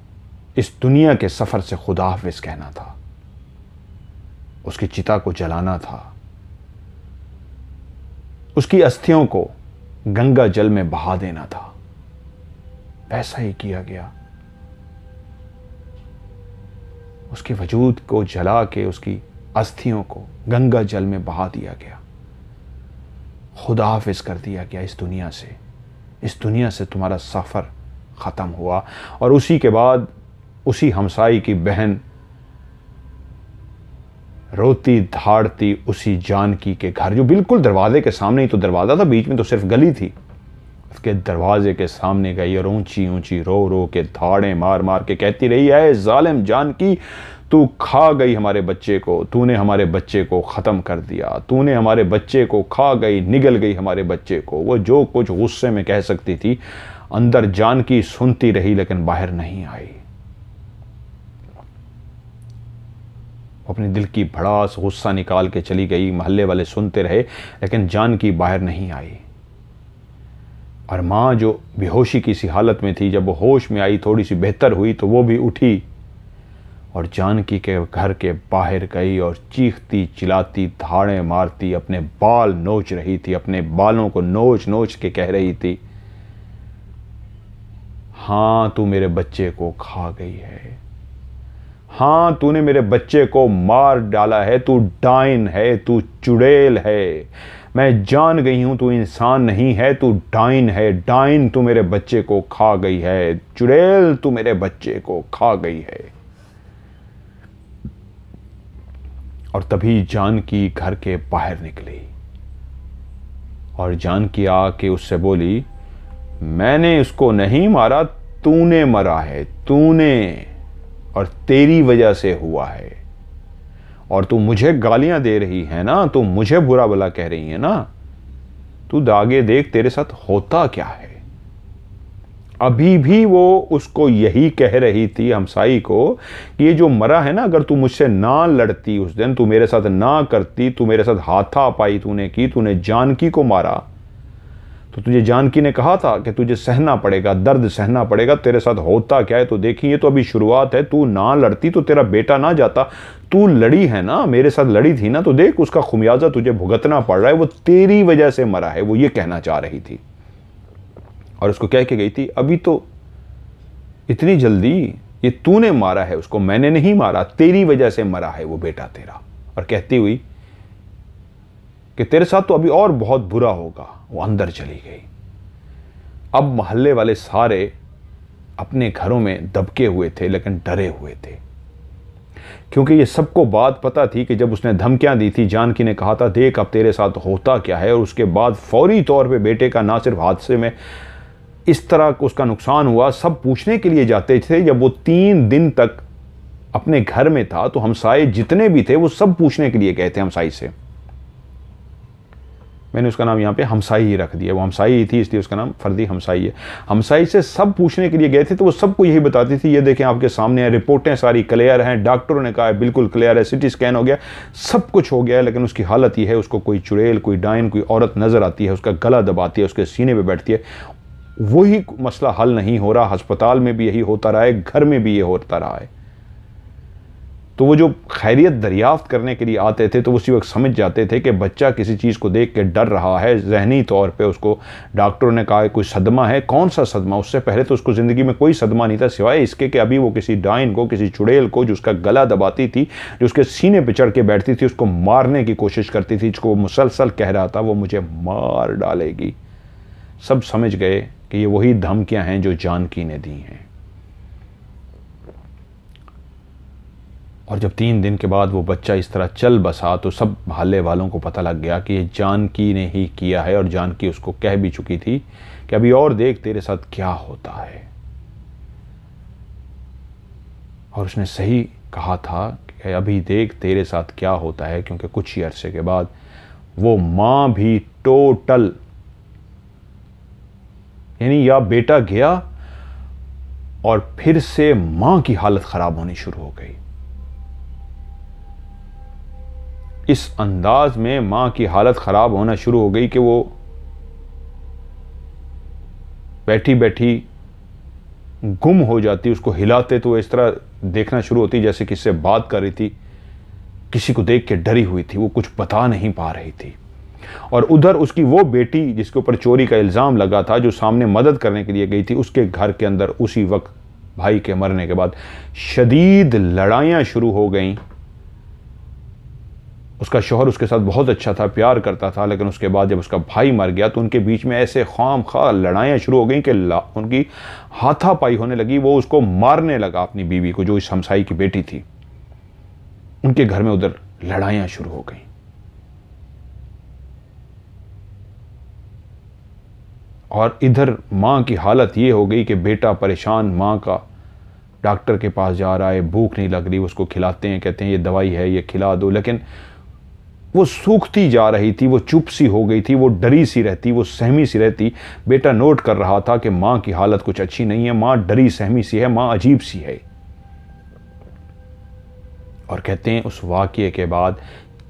इस दुनिया के सफ़र से खुदाफिज कहना था उसकी चिता को जलाना था उसकी अस्थियों को गंगा जल में बहा देना था ऐसा ही किया गया उसके वजूद को जला के उसकी अस्थियों को गंगा जल में बहा दिया गया खुदा हाफिज कर दिया गया इस दुनिया से इस दुनिया से तुम्हारा सफ़र ख़त्म हुआ और उसी के बाद उसी हमसाई की बहन रोती धाड़ती उसी जानकी के घर जो बिल्कुल दरवाजे के सामने ही तो दरवाज़ा था बीच में तो सिर्फ गली थी उसके दरवाजे के सामने गई और ऊंची ऊंची रो रो के धाड़े मार मार के कहती रही है जालिम जानकी तू खा गई हमारे बच्चे को तूने हमारे बच्चे को ख़त्म कर दिया तूने हमारे बच्चे को खा गई निगल गई हमारे बच्चे को वो जो कुछ गुस्से में कह सकती थी अंदर जानकी सुनती रही लेकिन बाहर नहीं आई अपने दिल की भड़ास गुस्सा निकाल के चली गई महल्ले वाले सुनते रहे लेकिन जान की बाहर नहीं आई और माँ जो बेहोशी की सी हालत में थी जब वो होश में आई थोड़ी सी बेहतर हुई तो वो भी उठी और जानकी के घर के बाहर गई और चीखती चिलती धाड़े मारती अपने बाल नोच रही थी अपने बालों को नोच नोच के कह रही थी हाँ तू मेरे बच्चे को खा गई है हाँ तूने मेरे बच्चे को मार डाला है तू डाइन है तू चुड़ैल है मैं जान गई हूँ तू इंसान नहीं है तू डाइन है डाइन तू मेरे बच्चे को खा गई है चुड़ैल तू मेरे बच्चे को खा गई है और तभी जानकी घर के बाहर निकली और जानकी आके उससे बोली मैंने उसको नहीं मारा तूने मरा है तूने और तेरी वजह से हुआ है और तू मुझे गालियां दे रही है ना तू मुझे बुरा भला कह रही है ना तू दागे देख तेरे साथ होता क्या है अभी भी वो उसको यही कह रही थी हमसाई को कि ये जो मरा है ना अगर तू मुझसे ना लड़ती उस दिन तू मेरे साथ ना करती तू मेरे साथ हाथा पाई तूने की तूने जानकी को मारा तो तुझे जानकी ने कहा था कि तुझे सहना पड़ेगा दर्द सहना पड़ेगा तेरे साथ होता क्या है तो देखिए ये तो अभी शुरुआत है तू ना लड़ती तो तेरा बेटा ना जाता तू लड़ी है ना मेरे साथ लड़ी थी ना तो देख उसका खुमियाजा तुझे भुगतना पड़ रहा है वो तेरी वजह से मरा है वो ये कहना चाह रही थी और उसको कह के गई थी अभी तो इतनी जल्दी ये तूने मारा है उसको मैंने नहीं मारा तेरी वजह से मरा है वो बेटा तेरा और कहती हुई कि तेरे साथ तो अभी और बहुत बुरा होगा वो अंदर चली गई अब मोहल्ले वाले सारे अपने घरों में दबके हुए थे लेकिन डरे हुए थे क्योंकि ये सबको बात पता थी कि जब उसने धमकियां दी थी जानकी ने कहा था देख अब तेरे साथ होता क्या है और उसके बाद फौरी तौर पे बेटे का ना सिर्फ हादसे में इस तरह उसका नुकसान हुआ सब पूछने के लिए जाते थे जब वो तीन दिन तक अपने घर में था तो हमसाए जितने भी थे वो सब पूछने के लिए गए थे हमसाई से मैंने उसका नाम यहाँ पे हमसाई ही रख दिया वो हमसाई ही थी इसलिए उसका नाम फर्दी हमसाई है हमसाई से सब पूछने के लिए गए थे तो वो सबको यही बताती थी ये देखें आपके सामने है रिपोर्टें सारी क्लियर हैं डॉक्टरों ने कहा है बिल्कुल क्लियर है सिटी स्कैन हो गया सब कुछ हो गया लेकिन उसकी हालत ये है उसको कोई चुड़ैल कोई डाइन कोई औरत नज़र आती है उसका गला दबाती है उसके सीने पर बैठती है वही मसला हल नहीं हो रहा अस्पताल में भी यही होता रहा है घर में भी ये होता रहा है तो वो जो खैरियत दरियाफ्त करने के लिए आते थे तो उसी वक्त समझ जाते थे कि बच्चा किसी चीज़ को देख के डर रहा है जहनी तौर पे उसको डॉक्टरों ने कहा कोई सदमा है कौन सा सदमा उससे पहले तो उसको ज़िंदगी में कोई सदमा नहीं था सिवाय इसके कि अभी वो किसी डाइन को किसी चुड़ैल को जो उसका गला दबाती थी जो उसके सीने पर चढ़ के बैठती थी उसको मारने की कोशिश करती थी जिसको वो मुसलसल कह रहा था वो मुझे मार डालेगी सब समझ गए कि ये वही धमकियाँ हैं जो जानकी ने दी हैं और जब तीन दिन के बाद वो बच्चा इस तरह चल बसा तो सब मोहल्ले वालों को पता लग गया कि ये जानकी ने ही किया है और जानकी उसको कह भी चुकी थी कि अभी और देख तेरे साथ क्या होता है और उसने सही कहा था कि अभी देख तेरे साथ क्या होता है क्योंकि कुछ ही अरसे के बाद वो माँ भी टोटल यानी या बेटा गया और फिर से माँ की हालत ख़राब होनी शुरू हो गई इस अंदाज में माँ की हालत ख़राब होना शुरू हो गई कि वो बैठी बैठी गुम हो जाती उसको हिलाते तो इस तरह देखना शुरू होती जैसे किससे बात कर रही थी किसी को देख के डरी हुई थी वो कुछ बता नहीं पा रही थी और उधर उसकी वो बेटी जिसके ऊपर चोरी का इल्ज़ाम लगा था जो सामने मदद करने के लिए गई थी उसके घर के अंदर उसी वक्त भाई के मरने के बाद शदीद लड़ाइयां शुरू हो गईं उसका शोहर उसके साथ बहुत अच्छा था प्यार करता था लेकिन उसके बाद जब उसका भाई मर गया तो उनके बीच में ऐसे खाम खा लड़ाइयाँ शुरू हो गई कि उनकी हाथापाई होने लगी वो उसको मारने लगा अपनी बीवी को जो इस हमसाई की बेटी थी उनके घर में उधर लड़ाइयाँ शुरू हो गई और इधर माँ की हालत ये हो गई कि बेटा परेशान माँ का डॉक्टर के पास जा रहा है भूख नहीं लग रही उसको खिलाते हैं कहते हैं ये दवाई है ये खिला दो लेकिन वो सूखती जा रही थी वो चुप सी हो गई थी वो डरी सी रहती वो सहमी सी रहती बेटा नोट कर रहा था कि माँ की हालत कुछ अच्छी नहीं है माँ डरी सहमी सी है माँ अजीब सी है और कहते हैं उस वाक्य के बाद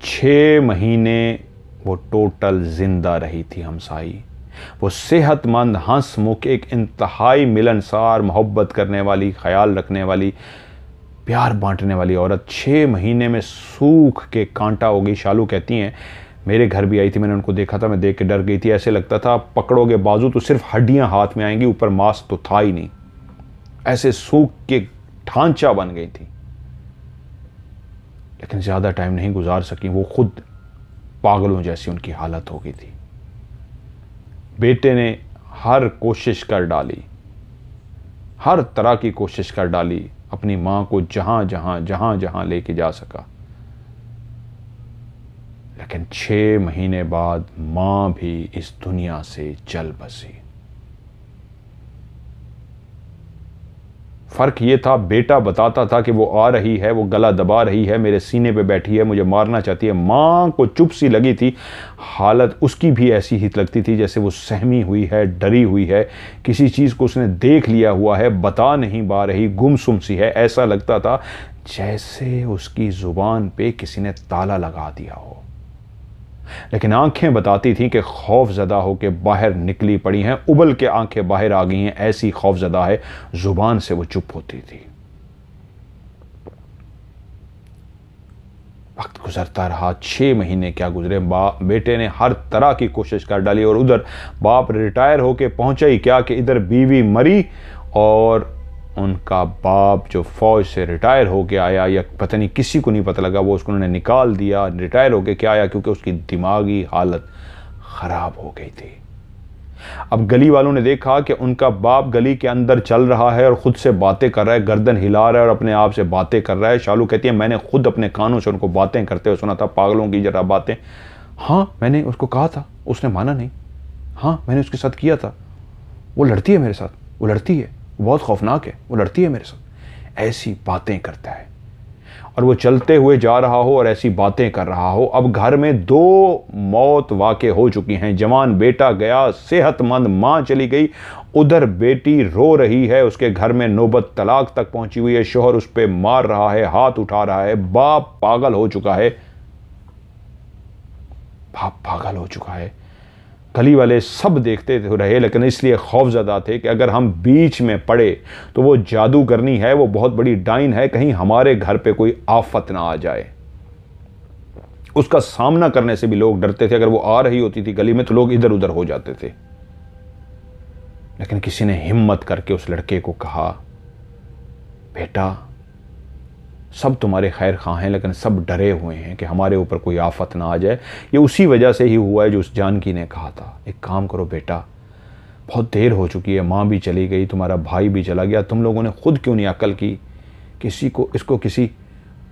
छ महीने वो टोटल ज़िंदा रही थी हमसाई वो सेहतमंद हंस मुख एक इंतहाई मिलनसार मोहब्बत करने वाली ख्याल रखने वाली प्यार बांटने वाली औरत छः महीने में सूख के कांटा हो गई शालू कहती हैं मेरे घर भी आई थी मैंने उनको देखा था मैं देख के डर गई थी ऐसे लगता था पकड़ोगे बाजू तो सिर्फ हड्डियां हाथ में आएंगी ऊपर मांस तो था ही नहीं ऐसे सूख के ढांचा बन गई थी लेकिन ज़्यादा टाइम नहीं गुजार सकी वो खुद पागलों जैसी उनकी हालत हो गई थी बेटे ने हर कोशिश कर डाली हर तरह की कोशिश कर डाली अपनी मां को जहां जहां जहां जहां लेके जा सका लेकिन छह महीने बाद मां भी इस दुनिया से चल बसी फ़र्क ये था बेटा बताता था कि वो आ रही है वो गला दबा रही है मेरे सीने पे बैठी है मुझे मारना चाहती है माँ को चुप सी लगी थी हालत उसकी भी ऐसी ही लगती थी जैसे वो सहमी हुई है डरी हुई है किसी चीज़ को उसने देख लिया हुआ है बता नहीं पा रही गुमसुम सी है ऐसा लगता था जैसे उसकी ज़ुबान पे किसी ने ताला लगा दिया हो लेकिन आंखें बताती थीं कि खौफ ज़दा होकर बाहर निकली पड़ी हैं उबल के आंखें बाहर आ गई हैं ऐसी खौफ ज़दा है ज़ुबान से वो चुप होती थी वक्त गुजरता रहा छः महीने क्या गुजरे बाप बेटे ने हर तरह की कोशिश कर डाली और उधर बाप रिटायर होके पहुंचाई ही क्या कि इधर बीवी मरी और उनका बाप जो फौज से रिटायर हो आया या पता नहीं किसी को नहीं पता लगा वो उसको उन्होंने निकाल दिया रिटायर होके क्या आया क्योंकि उसकी दिमागी हालत ख़राब हो गई थी अब गली वालों ने देखा कि उनका बाप गली के अंदर चल रहा है और ख़ुद से बातें कर रहा है गर्दन हिला रहा है और अपने आप से बातें कर रहा है शालू कहती है मैंने खुद अपने कानों से उनको बातें करते हुए सुना था पागलों की जरा बातें हाँ मैंने उसको कहा था उसने माना नहीं हाँ मैंने उसके साथ किया था वो लड़ती है मेरे साथ वो लड़ती है बहुत खौफनाक है वो लड़ती है मेरे साथ ऐसी बातें करता है और वो चलते हुए जा रहा हो और ऐसी बातें कर रहा हो अब घर में दो मौत वाक़ हो चुकी हैं जवान बेटा गया सेहतमंद माँ चली गई उधर बेटी रो रही है उसके घर में नौबत तलाक तक पहुंची हुई है शोहर उस पर मार रहा है हाथ उठा रहा है बाप पागल हो चुका है बाप पागल हो चुका है गली वाले सब देखते थे तो रहे लेकिन इसलिए खौफ ज़्यादा थे कि अगर हम बीच में पड़े तो वो जादू करनी है वो बहुत बड़ी डाइन है कहीं हमारे घर पे कोई आफत ना आ जाए उसका सामना करने से भी लोग डरते थे अगर वो आ रही होती थी गली में तो लोग इधर उधर हो जाते थे लेकिन किसी ने हिम्मत करके उस लड़के को कहा बेटा सब तुम्हारे खैर खां हैं लेकिन सब डरे हुए हैं कि हमारे ऊपर कोई आफत ना आ जाए ये उसी वजह से ही हुआ है जो उस जानकी ने कहा था एक काम करो बेटा बहुत देर हो चुकी है माँ भी चली गई तुम्हारा भाई भी चला गया तुम लोगों ने खुद क्यों नहीं अकल की किसी को इसको किसी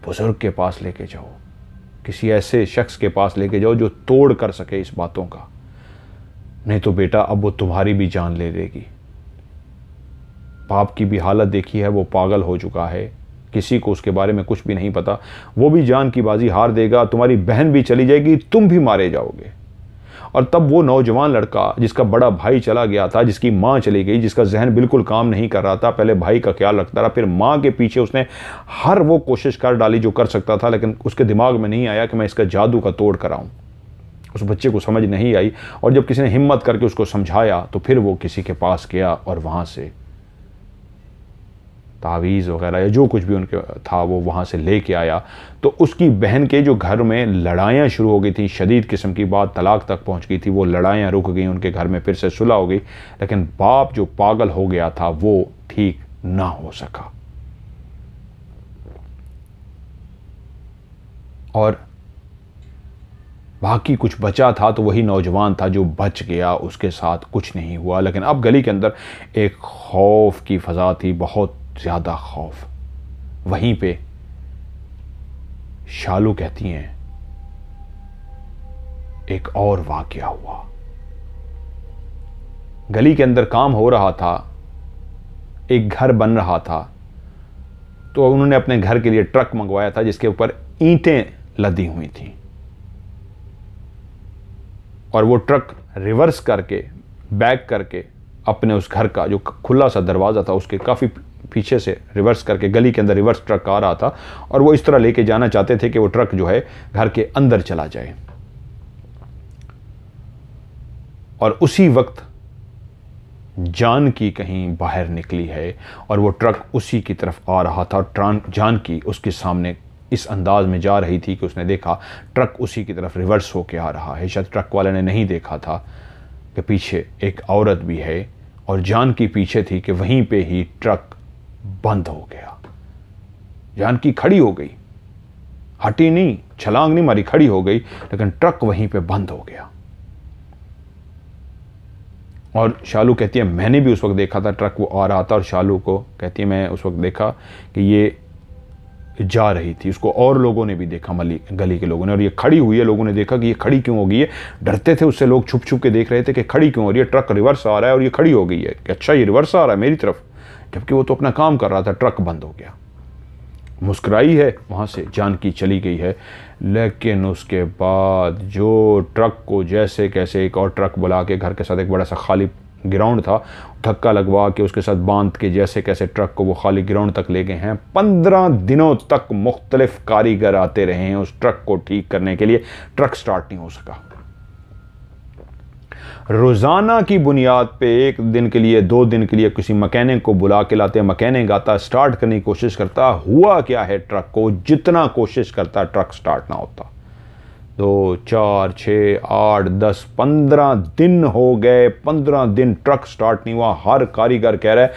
बुज़ुर्ग के पास लेके जाओ किसी ऐसे शख्स के पास लेके जाओ जो तोड़ कर सके इस बातों का नहीं तो बेटा अब वो तुम्हारी भी जान ले लेगी बाप की भी हालत देखी है वो पागल हो चुका है किसी को उसके बारे में कुछ भी नहीं पता वो भी जान की बाजी हार देगा तुम्हारी बहन भी चली जाएगी तुम भी मारे जाओगे और तब वो नौजवान लड़का जिसका बड़ा भाई चला गया था जिसकी माँ चली गई जिसका जहन बिल्कुल काम नहीं कर रहा था पहले भाई का ख्याल रखता रहा फिर माँ के पीछे उसने हर वो कोशिश कर डाली जो कर सकता था लेकिन उसके दिमाग में नहीं आया कि मैं इसका जादू का तोड़ कराऊँ उस बच्चे को समझ नहीं आई और जब किसी ने हिम्मत करके उसको समझाया तो फिर वो किसी के पास गया और वहाँ से तावीज़ वगैरह या जो कुछ भी उनके था वो वहाँ से लेके आया तो उसकी बहन के जो घर में लड़ाइयाँ शुरू हो गई थी शदीद किस्म की बात तलाक तक पहुँच गई थी वो लड़ाइयाँ रुक गई उनके घर में फिर से सुलह हो गई लेकिन बाप जो पागल हो गया था वो ठीक ना हो सका और बाकी कुछ बचा था तो वही नौजवान था जो बच गया उसके साथ कुछ नहीं हुआ लेकिन अब गली के अंदर एक खौफ की फ़ज़ा थी बहुत ज़्यादा खौफ वहीं पे शालू कहती हैं एक और वाक्य हुआ गली के अंदर काम हो रहा था एक घर बन रहा था तो उन्होंने अपने घर के लिए ट्रक मंगवाया था जिसके ऊपर ईंटें लदी हुई थी और वो ट्रक रिवर्स करके बैक करके अपने उस घर का जो खुला सा दरवाज़ा था उसके काफ़ी पीछे से रिवर्स करके गली के अंदर रिवर्स ट्रक आ रहा था और वो इस तरह लेके जाना चाहते थे कि वो ट्रक जो है घर के अंदर चला जाए और उसी वक्त जान की कहीं बाहर निकली है और वो ट्रक उसी की तरफ आ रहा था ट्रान जान की उसके सामने इस अंदाज में जा रही थी कि उसने देखा ट्रक उसी की तरफ रिवर्स होके आ रहा है शायद ट्रक वाले ने नहीं देखा था कि पीछे एक औरत भी है और जान की पीछे थी कि वहीं पे ही ट्रक बंद हो गया जानकी खड़ी हो गई हटी नहीं छलांग नहीं मारी खड़ी हो गई लेकिन ट्रक वहीं पे बंद हो गया और शालू कहती है मैंने भी उस वक्त देखा था ट्रक वो आ रहा था और शालू को कहती है मैं उस वक्त देखा कि ये जा रही थी उसको और लोगों ने भी देखा मली गली के लोगों ने और ये खड़ी हुई है लोगों ने देखा कि ये खड़ी क्यों हो गई है डरते थे उससे लोग छुप छुप के देख रहे थे कि खड़ी क्यों हो रही है ट्रक रिवर्स आ रहा है और ये खड़ी हो गई है कि अच्छा ये रिवर्स आ रहा है मेरी तरफ जबकि वो तो अपना काम कर रहा था ट्रक बंद हो गया मुस्कराई है वहाँ से जानकी चली गई है लेकिन उसके बाद जो ट्रक को जैसे कैसे एक और ट्रक बुला के घर के साथ एक बड़ा सा खाली ग्राउंड था धक्का लगवा के उसके साथ बांध के जैसे कैसे ट्रक को वो खाली ग्राउंड तक ले गए हैं पंद्रह दिनों तक मुख्तलिफ कारीगर आते रहे हैं उस ट्रक को ठीक करने के लिए ट्रक स्टार्ट नहीं हो सका रोज़ाना की बुनियाद पे एक दिन के लिए दो दिन के लिए किसी मकैनिक को बुला के लाते मकैनिक आता स्टार्ट करने की कोशिश करता हुआ क्या है ट्रक को जितना कोशिश करता ट्रक स्टार्ट ना होता दो चार छः आठ दस पंद्रह दिन हो गए पंद्रह दिन ट्रक स्टार्ट नहीं हुआ हर कारीगर कह रहा है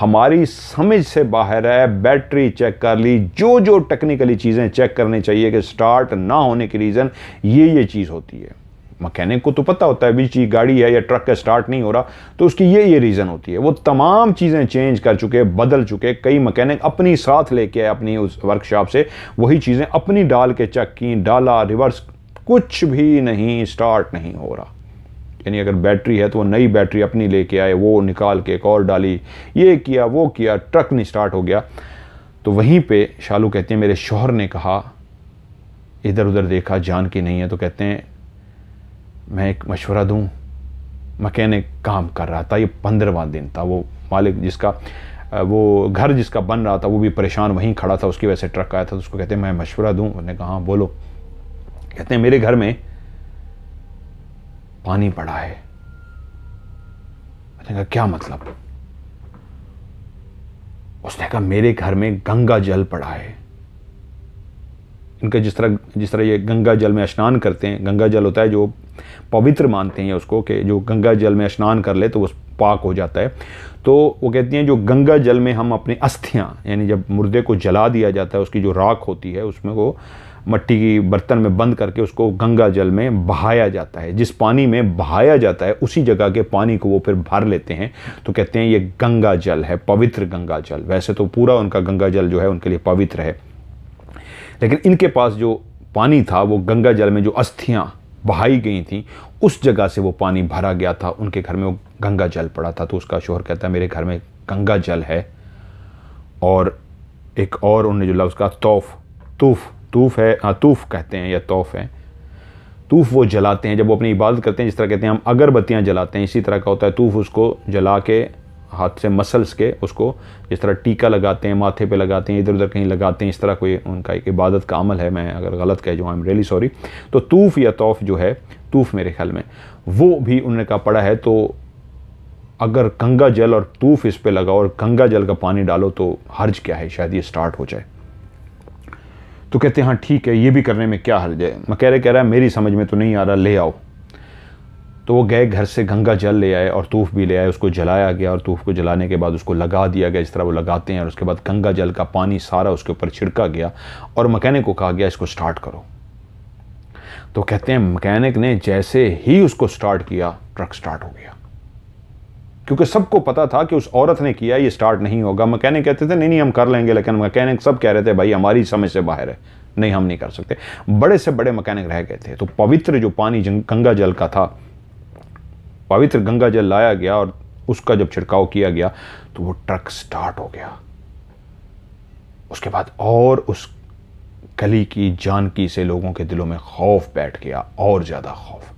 हमारी समझ से बाहर है बैटरी चेक कर ली जो जो टेक्निकली चीज़ें चेक करनी चाहिए कि स्टार्ट ना होने की रीज़न ये ये चीज़ होती है मकैनिक को तो पता होता है बीच चीज गाड़ी है या ट्रक का स्टार्ट नहीं हो रहा तो उसकी ये ये रीज़न होती है वो तमाम चीज़ें चेंज कर चुके बदल चुके कई मकैनिक अपनी साथ लेके आए अपनी उस वर्कशॉप से वही चीज़ें अपनी डाल के चेक की डाला रिवर्स कुछ भी नहीं स्टार्ट नहीं हो रहा यानी अगर बैटरी है तो वो नई बैटरी अपनी लेके आए वो निकाल के एक और डाली ये किया वो किया ट्रक नहीं स्टार्ट हो गया तो वहीं पे शालू कहते हैं मेरे शोहर ने कहा इधर उधर देखा जान की नहीं है तो कहते हैं मैं एक मशवरा दूँ मकैनिक काम कर रहा था ये पंद्रवा दिन था वो मालिक जिसका वो घर जिसका बन रहा था वो भी परेशान वहीं खड़ा था उसकी वजह से ट्रक आया था तो उसको कहते हैं मैं मशवरा दूँ उन्होंने कहा हाँ, बोलो कहते हैं मेरे घर में पानी पड़ा है मैंने कहा क्या मतलब उसने कहा मेरे घर में गंगा जल पड़ा है उनका जिस तरह जिस तरह ये गंगा जल में स्नान करते हैं गंगा जल होता है जो पवित्र मानते हैं उसको कि जो गंगा जल में स्नान कर ले तो वो पाक हो जाता है तो वो कहती हैं जो गंगा जल में हम अपने अस्थियाँ यानी जब मुर्दे को जला दिया जाता है उसकी जो राख होती है उसमें वो मट्टी की बर्तन में बंद करके उसको गंगा जल में बहाया जाता है जिस पानी में बहाया जाता है उसी जगह के पानी को वो फिर भर लेते हैं तो कहते हैं ये गंगा जल है पवित्र गंगा जल वैसे तो पूरा उनका गंगा जल जो है उनके लिए पवित्र है लेकिन इनके पास जो पानी था वो गंगा जल में जो अस्थियाँ बहाई गई थी उस जगह से वो पानी भरा गया था उनके घर में वो गंगा जल पड़ा था तो उसका शोहर कहता है मेरे घर में गंगा जल है और एक और उन्होंने जो लफ्ज़ कहा तोफ़ तूफ़ तूफ़ है हाँ तूफ़ कहते हैं या तोफ़ है तूफ़ वो जलाते हैं जब वो अपनी इबादत करते हैं जिस तरह कहते हैं हम अगरबत्तियाँ जलाते हैं इसी तरह का होता है तूफ़ उसको जला के हाथ से मसल्स के उसको जिस तरह टीका लगाते हैं माथे पे लगाते हैं इधर उधर कहीं लगाते हैं इस तरह कोई उनका एक इबादत का अमल है मैं अगर गलत कह जाऊँ आई एम रियली सॉरी तो तूफ़ या तोफ़ जो है तूफ़ मेरे ख्याल में वो भी उन्होंने कहा पड़ा है तो अगर गंगा जल और तूफ़ इस पर लगाओ और गंगा जल का पानी डालो तो हर्ज क्या है शायद ये स्टार्ट हो जाए तो कहते हैं हाँ ठीक है ये भी करने में क्या हर्ज है मैं कह रहे कह रहा है मेरी समझ में तो नहीं आ रहा ले आओ तो वो गए घर से गंगा जल ले आए और तूफ़ भी ले आए उसको जलाया गया और तूफ़ को जलाने के बाद उसको लगा दिया गया जिस तरह वो लगाते हैं और उसके बाद गंगा जल का पानी सारा उसके ऊपर छिड़का गया और मकैनिक को कहा गया इसको स्टार्ट करो तो कहते हैं मकैनिक ने जैसे ही उसको स्टार्ट किया ट्रक स्टार्ट हो गया क्योंकि सबको पता था कि उस औरत ने किया ये स्टार्ट नहीं होगा मकैनिक कहते थे नहीं नहीं हम कर लेंगे लेकिन मकैनिक सब कह रहे थे भाई हमारी समझ से बाहर है नहीं हम नहीं कर सकते बड़े से बड़े मकैनिक रह गए थे तो पवित्र जो पानी गंगा जल का था पवित्र गंगा जल लाया गया और उसका जब छिड़काव किया गया तो वो ट्रक स्टार्ट हो गया उसके बाद और उस गली की जानकी से लोगों के दिलों में खौफ बैठ गया और ज़्यादा खौफ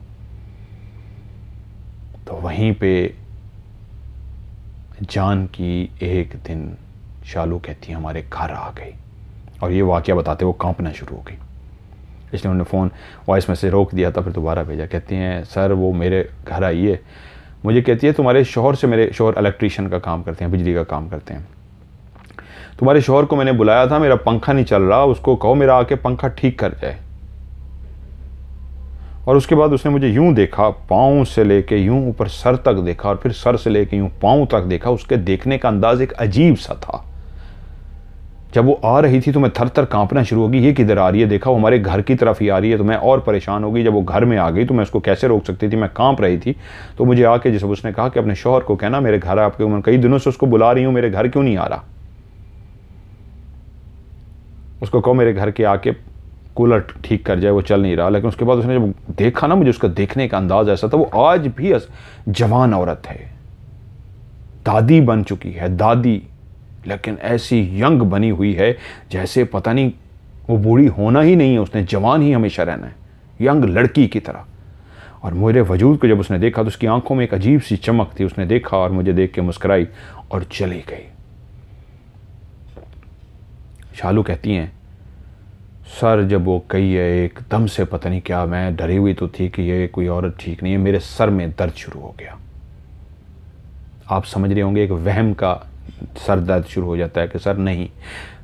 तो वहीं पे जानकी एक दिन शालू कहती हमारे घर आ गई और ये वाक्य बताते वो कांपना शुरू हो गई इसलिए उन्होंने फ़ोन वॉइस मैसेज रोक दिया था फिर दोबारा भेजा कहती हैं सर वो मेरे घर आई है मुझे कहती है तुम्हारे शोहर से मेरे शोहर इलेक्ट्रीशियन का काम करते हैं बिजली का काम करते हैं तुम्हारे शोहर को मैंने बुलाया था मेरा पंखा नहीं चल रहा उसको कहो मेरा आके पंखा ठीक कर जाए और उसके बाद उसने मुझे यूं देखा पाँव से लेके यूं ऊपर सर तक देखा और फिर सर से लेके यूं पाँव तक देखा उसके देखने का अंदाज एक अजीब सा था जब वो आ रही थी तो मैं थर थर कांपना शुरू होगी ये किधर आ रही है देखा वो हमारे घर की तरफ ही आ रही है तो मैं और परेशान हो गई जब वो घर में आ गई तो मैं उसको कैसे रोक सकती थी मैं कांप रही थी तो मुझे आके जैसे उसने कहा कि अपने शोहर को कहना मेरे घर आपके उम्र कई दिनों से उसको बुला रही हूँ मेरे घर क्यों नहीं आ रहा उसको कहो मेरे घर के आके कूलर ठीक कर जाए वो चल नहीं रहा लेकिन उसके बाद उसने जब देखा ना मुझे उसका देखने का अंदाज ऐसा था वो आज भी जवान औरत है दादी बन चुकी है दादी लेकिन ऐसी यंग बनी हुई है जैसे पता नहीं वो बूढ़ी होना ही नहीं है उसने जवान ही हमेशा रहना है यंग लड़की की तरह और मेरे वजूद को जब उसने देखा तो उसकी आंखों में एक अजीब सी चमक थी उसने देखा और मुझे देख के मुस्कराई और चली गई शालू कहती हैं सर जब वो कही है एकदम से पता नहीं क्या मैं डरी हुई तो थी कि ये कोई औरत ठीक नहीं है मेरे सर में दर्द शुरू हो गया आप समझ रहे होंगे एक वहम का सर दर्द शुरू हो जाता है कि सर नहीं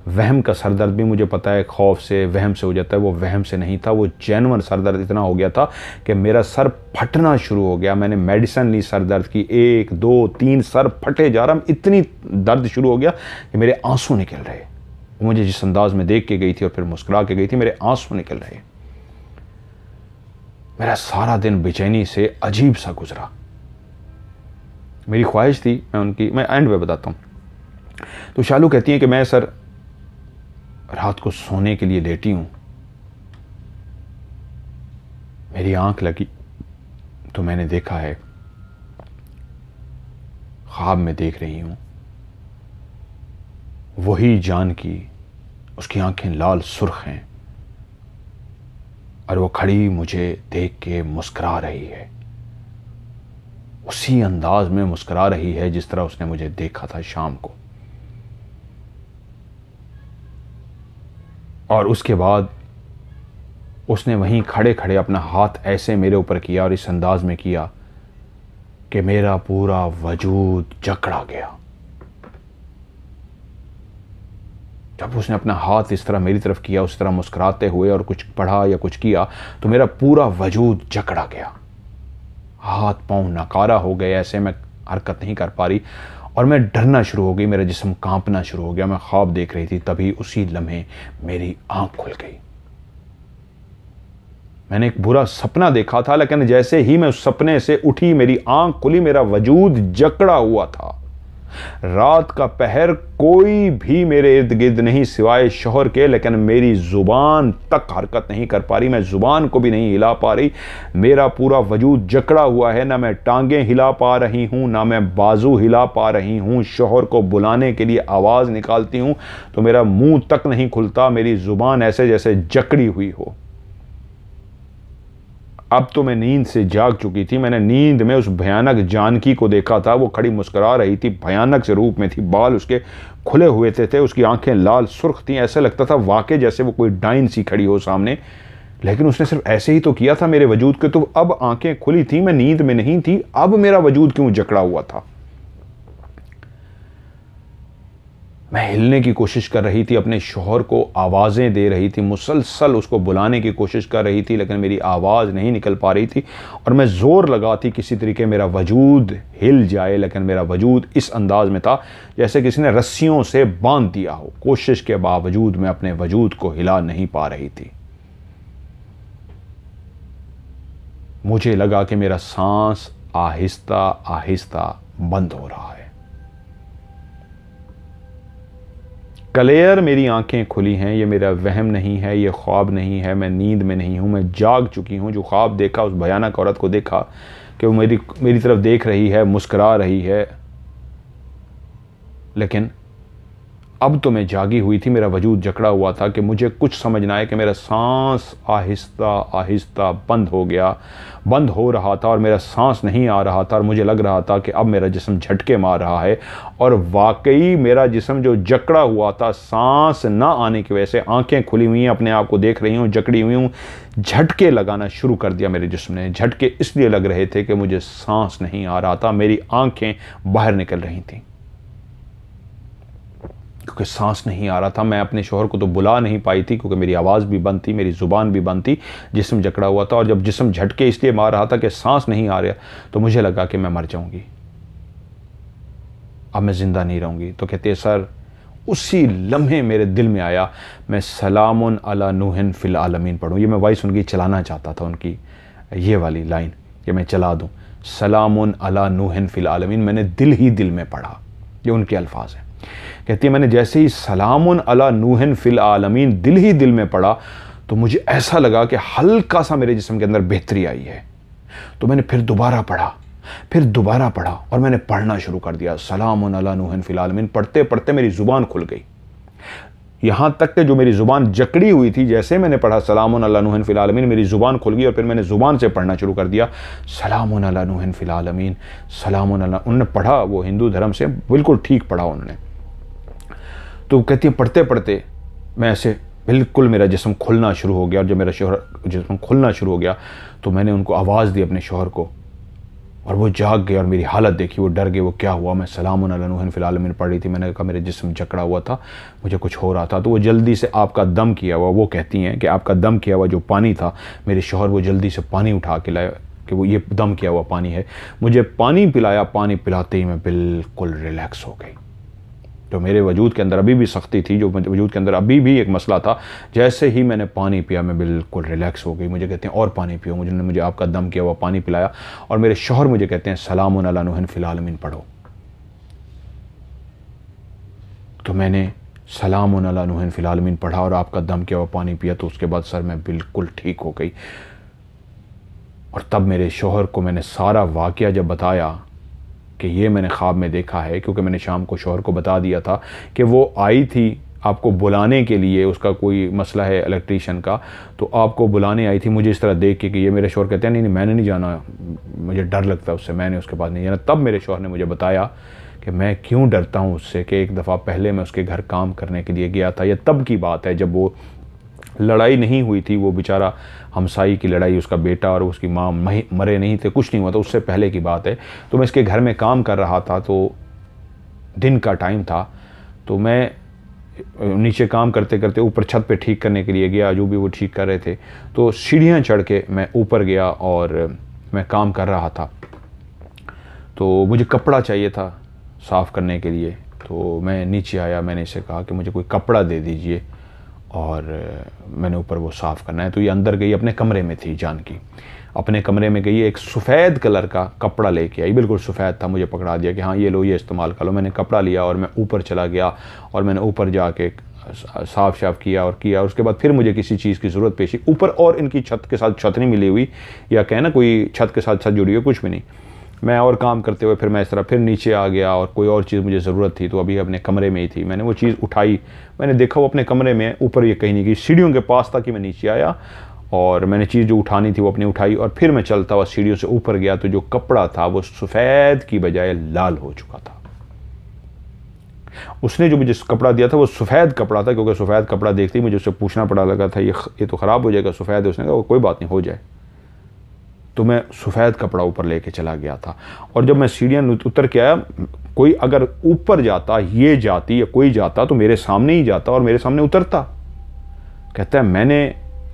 वहम का सर दर्द भी मुझे पता है खौफ से वहम से हो जाता है वो वहम से नहीं था वो जैनवन सर दर्द इतना हो गया था कि मेरा सर फटना शुरू हो गया मैंने मेडिसन ली सर दर्द की एक दो तीन सर फटे जा रहा हम इतनी दर्द शुरू हो गया कि मेरे आंसू निकल रहे मुझे जिस अंदाज में देख के गई थी और फिर मुस्कुरा के गई थी मेरे आंसू निकल रहे मेरा सारा दिन बेचैनी से अजीब सा गुजरा मेरी ख्वाहिश थी मैं उनकी मैं एंड में बताता हूँ तो शालू कहती हैं कि मैं सर रात को सोने के लिए लेटी हूं मेरी आंख लगी तो मैंने देखा है ख्वाब में देख रही हूं वही जान की उसकी आंखें लाल सुर्ख हैं और वो खड़ी मुझे देख के मुस्करा रही है उसी अंदाज में मुस्करा रही है जिस तरह उसने मुझे देखा था शाम को और उसके बाद उसने वहीं खड़े खड़े अपना हाथ ऐसे मेरे ऊपर किया और इस अंदाज में किया कि मेरा पूरा वजूद जकड़ा गया जब उसने अपना हाथ इस तरह मेरी तरफ किया उस तरह मुस्कुराते हुए और कुछ पढ़ा या कुछ किया तो मेरा पूरा वजूद जकड़ा गया हाथ पांव नकारा हो गए ऐसे मैं हरकत नहीं कर पा रही और मैं डरना शुरू हो गई मेरा जिसम कांपना शुरू हो गया मैं ख्वाब देख रही थी तभी उसी लम्हे मेरी आंख खुल गई मैंने एक बुरा सपना देखा था लेकिन जैसे ही मैं उस सपने से उठी मेरी आंख खुली मेरा वजूद जकड़ा हुआ था रात का पहर कोई भी मेरे इर्द गिर्द नहीं सिवाय शोहर के लेकिन मेरी ज़ुबान तक हरकत नहीं कर पा रही मैं ज़ुबान को भी नहीं हिला पा रही मेरा पूरा वजूद जकड़ा हुआ है ना मैं टांगें हिला पा रही हूँ ना मैं बाजू हिला पा रही हूँ शोहर को बुलाने के लिए आवाज़ निकालती हूँ तो मेरा मुँह तक नहीं खुलता मेरी ज़ुबान ऐसे जैसे जकड़ी हुई हो अब तो मैं नींद से जाग चुकी थी मैंने नींद में उस भयानक जानकी को देखा था वो खड़ी मुस्करा रही थी भयानक से रूप में थी बाल उसके खुले हुए थे थे उसकी आंखें लाल सुर्ख थी ऐसा लगता था वाकई जैसे वो कोई डाइन सी खड़ी हो सामने लेकिन उसने सिर्फ ऐसे ही तो किया था मेरे वजूद के तो अब आंखें खुली थी मैं नींद में नहीं थी अब मेरा वजूद क्यों जकड़ा हुआ था मैं हिलने की कोशिश कर रही थी अपने शोहर को आवाज़ें दे रही थी मुसलसल उसको बुलाने की कोशिश कर रही थी लेकिन मेरी आवाज़ नहीं निकल पा रही थी और मैं ज़ोर लगा थी किसी तरीके मेरा वजूद हिल जाए लेकिन मेरा वजूद इस अंदाज़ में था जैसे किसी ने रस्सियों से बांध दिया हो कोशिश के बावजूद मैं अपने वजूद को हिला नहीं पा रही थी मुझे लगा कि मेरा सांस आहिस्ता आहिस्ता बंद हो रहा है क्लियर मेरी आंखें खुली हैं ये मेरा वहम नहीं है ये ख्वाब नहीं है मैं नींद में नहीं हूँ मैं जाग चुकी हूँ जो ख्वाब देखा उस भयानक औरत को देखा कि वो मेरी मेरी तरफ देख रही है मुस्करा रही है लेकिन अब तो मैं जागी हुई थी मेरा वजूद जकड़ा हुआ था कि मुझे कुछ समझ ना आए कि मेरा सांस आहिस्ता आहिस्ता बंद हो गया बंद हो रहा था और मेरा सांस नहीं आ रहा था और मुझे लग रहा था कि अब मेरा जिसम झटके मार रहा है और वाकई मेरा जिसम जो जकड़ा हुआ था सांस ना आने की वजह से आंखें खुली हुई हैं अपने आप को देख रही हूँ जकड़ी हुई हूँ झटके लगाना शुरू कर दिया मेरे जिसम ने झटके इसलिए लग रहे थे कि मुझे सांस नहीं आ रहा था मेरी आँखें बाहर निकल रही थीं क्योंकि सांस नहीं आ रहा था मैं अपने शोहर को तो बुला नहीं पाई थी क्योंकि मेरी आवाज़ भी बंद थी मेरी ज़ुबान भी बंद थी जिसम जकड़ा हुआ था और जब जिसम झटके इसलिए मार रहा था कि सांस नहीं आ रहा तो मुझे लगा कि मैं मर जाऊँगी अब मैं ज़िंदा नहीं रहूँगी तो कहते सर उसी लम्हे मेरे दिल में आया मैं सलाम अला नूहन फ़िल आलमीन पढ़ूँ ये मैं वॉइस उनकी चलाना चाहता था उनकी ये वाली लाइन कि मैं चला दूँ सलाम अला नूहन फ़िल आलमीन मैंने दिल ही दिल में पढ़ा ये उनके अल्फाज हैं कहती है मैंने जैसे ही सलाम अला नूहन फ़िल आलमीन दिल ही दिल में पड़ा तो मुझे ऐसा लगा कि हल्का सा मेरे जिसम के अंदर बेहतरी आई है तो मैंने फिर दोबारा पढ़ा फिर दोबारा पढ़ा और मैंने पढ़ना शुरू कर दिया सलाम अला नूहन फ़िल आलमीन पढ़ते पढ़ते मेरी ज़ुबान खुल गई यहाँ तक कि जो मेरी ज़ुबान जकड़ी हुई थी जैसे मैंने पढ़ा सलाम नूहन आलमीन मेरी ज़ुबान खुल गई और फिर मैंने ज़ुबान से पढ़ना शुरू कर दिया सलाम नूहन आलमीन सलाम उन्होंने पढ़ा वो हिंदू धर्म से बिल्कुल ठीक पढ़ा उन्होंने तो कहती है पढ़ते पढ़ते मैं ऐसे बिल्कुल मेरा जिसम खुलना शुरू हो गया और जब मेरा शोहर जिसम खुलना शुरू हो गया तो मैंने उनको आवाज़ दी अपने शोहर को और वो जाग गए और मेरी हालत देखी वो डर गए वो क्या हुआ मैं सलाम फ़िलहाल मैंने पढ़ रही थी मैंने कहा मेरे जिसम जकड़ा हुआ था मुझे कुछ हो रहा था तो वो जल्दी से आपका दम किया हुआ वो कहती हैं कि आपका दम किया हुआ जो पानी था मेरे शोहर वो जल्दी से पानी उठा के लाए कि वो ये दम किया हुआ पानी है मुझे पानी पिलाया पानी पिलाते ही मैं बिल्कुल रिलैक्स हो गई जो तो मेरे वजूद के अंदर अभी भी सख्ती थी जो वजूद के अंदर अभी भी एक मसला था जैसे ही मैंने पानी पिया मैं बिल्कुल रिलैक्स हो गई मुझे कहते हैं और पानी पियो मुझे मुझे आपका दम किया हुआ पानी पिलाया और मेरे शोहर मुझे कहते हैं सलाम नुहन फ़िलमिन पढ़ो तो मैंने सलाम नुहन फ़िलमिन पढ़ा और आपका दम किया हुआ पानी पिया तो उसके बाद सर मैं बिल्कुल ठीक हो गई और तब मेरे शोहर को मैंने सारा वाक़ जब बताया कि ये मैंने ख्वाब में देखा है क्योंकि मैंने शाम को शोहर को बता दिया था कि वो आई थी आपको बुलाने के लिए उसका कोई मसला है इलेक्ट्रीशियन का तो आपको बुलाने आई थी मुझे इस तरह देख के कि ये मेरे शोर कहते हैं नहीं नहीं मैंने नहीं जाना मुझे डर लगता है उससे मैंने उसके पास नहीं जाना तब मेरे शोहर ने मुझे बताया कि मैं क्यों डरता हूँ उससे कि एक दफ़ा पहले मैं उसके घर काम करने के लिए गया था यह तब की बात है जब वो लड़ाई नहीं हुई थी वो बेचारा हमसाई की लड़ाई उसका बेटा और उसकी माँ मरे नहीं थे कुछ नहीं हुआ था उससे पहले की बात है तो मैं इसके घर में काम कर रहा था तो दिन का टाइम था तो मैं नीचे काम करते करते ऊपर छत पे ठीक करने के लिए गया जो भी वो ठीक कर रहे थे तो सीढ़ियाँ चढ़ के मैं ऊपर गया और मैं काम कर रहा था तो मुझे कपड़ा चाहिए था साफ़ करने के लिए तो मैं नीचे आया मैंने इसे कहा कि मुझे कोई कपड़ा दे दीजिए और मैंने ऊपर वो साफ़ करना है तो ये अंदर गई अपने कमरे में थी जान की अपने कमरे में गई एक सफ़ेद कलर का कपड़ा लेके आई बिल्कुल सफ़ेद था मुझे पकड़ा दिया कि हाँ ये लो ये इस्तेमाल कर लो मैंने कपड़ा लिया और मैं ऊपर चला गया और मैंने ऊपर जाके साफ शाफ किया और किया उसके बाद फिर मुझे किसी चीज़ की ज़रूरत पेशी ऊपर और इनकी छत के साथ छत नहीं मिली हुई या कहना ना कोई छत के साथ छत जुड़ी हुई कुछ भी नहीं मैं और काम करते हुए फिर मैं इस तरह फिर नीचे आ गया और कोई और चीज़ मुझे ज़रूरत थी तो अभी अपने कमरे में ही थी मैंने वो चीज़ उठाई मैंने देखा वो अपने कमरे में ऊपर ये कहीं नहीं गई सीढ़ियों के पास था कि मैं नीचे आया और मैंने चीज़ जो उठानी थी वो अपनी उठाई और फिर मैं चलता हुआ सीढ़ियों से ऊपर गया तो जो कपड़ा था वो सफ़ेद की बजाय लाल हो चुका था उसने जो मुझे कपड़ा दिया था वो सफ़ेद कपड़ा था क्योंकि सफ़ेद कपड़ा देखते ही मुझे उससे पूछना पड़ा लगा था ये ये तो ख़राब हो जाएगा सफ़ेद उसने कहा वो कोई बात नहीं हो जाए तो मैं सफ़ेद कपड़ा ऊपर लेके चला गया था और जब मैं सीढ़ियाँ उतर के आया कोई अगर ऊपर जाता ये जाती या कोई जाता तो मेरे सामने ही जाता और मेरे सामने उतरता कहता है मैंने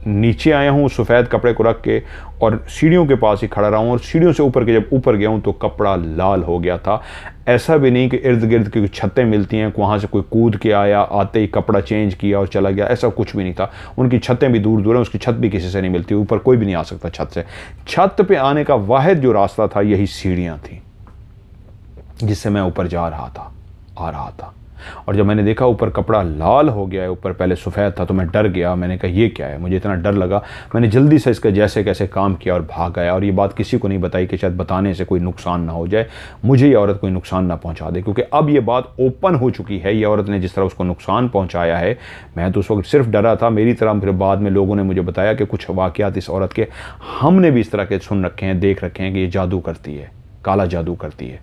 नीचे आया हूँ सफ़ेद कपड़े को रख के और सीढ़ियों के पास ही खड़ा रहा हूँ और सीढ़ियों से ऊपर के जब ऊपर गया हूँ तो कपड़ा लाल हो गया था ऐसा भी नहीं कि इर्द गिर्द की छतें मिलती हैं वहाँ से कोई कूद के आया आते ही कपड़ा चेंज किया और चला गया ऐसा कुछ भी नहीं था उनकी छतें भी दूर दूर हैं उसकी छत भी किसी से नहीं मिलती ऊपर कोई भी नहीं आ सकता छत से छत पर आने का वाद जो रास्ता था यही सीढ़ियाँ थी जिससे मैं ऊपर जा रहा था आ रहा था और जब मैंने देखा ऊपर कपड़ा लाल हो गया है ऊपर पहले सफ़ेद था तो मैं डर गया मैंने कहा ये क्या है मुझे इतना डर लगा मैंने जल्दी से इसका जैसे कैसे काम किया और भाग गया और ये बात किसी को नहीं बताई कि शायद बताने से कोई नुकसान ना हो जाए मुझे ये औरत कोई नुकसान ना पहुँचा दे क्योंकि अब ये बात ओपन हो चुकी है ये औरत ने जिस तरह उसको नुकसान पहुँचाया है मैं तो उस वक्त सिर्फ डरा था मेरी तरह फिर बाद में लोगों ने मुझे बताया कि कुछ वाक़ात इस औरत के हमने भी इस तरह के सुन रखे हैं देख रखे हैं कि ये जादू करती है काला जादू करती है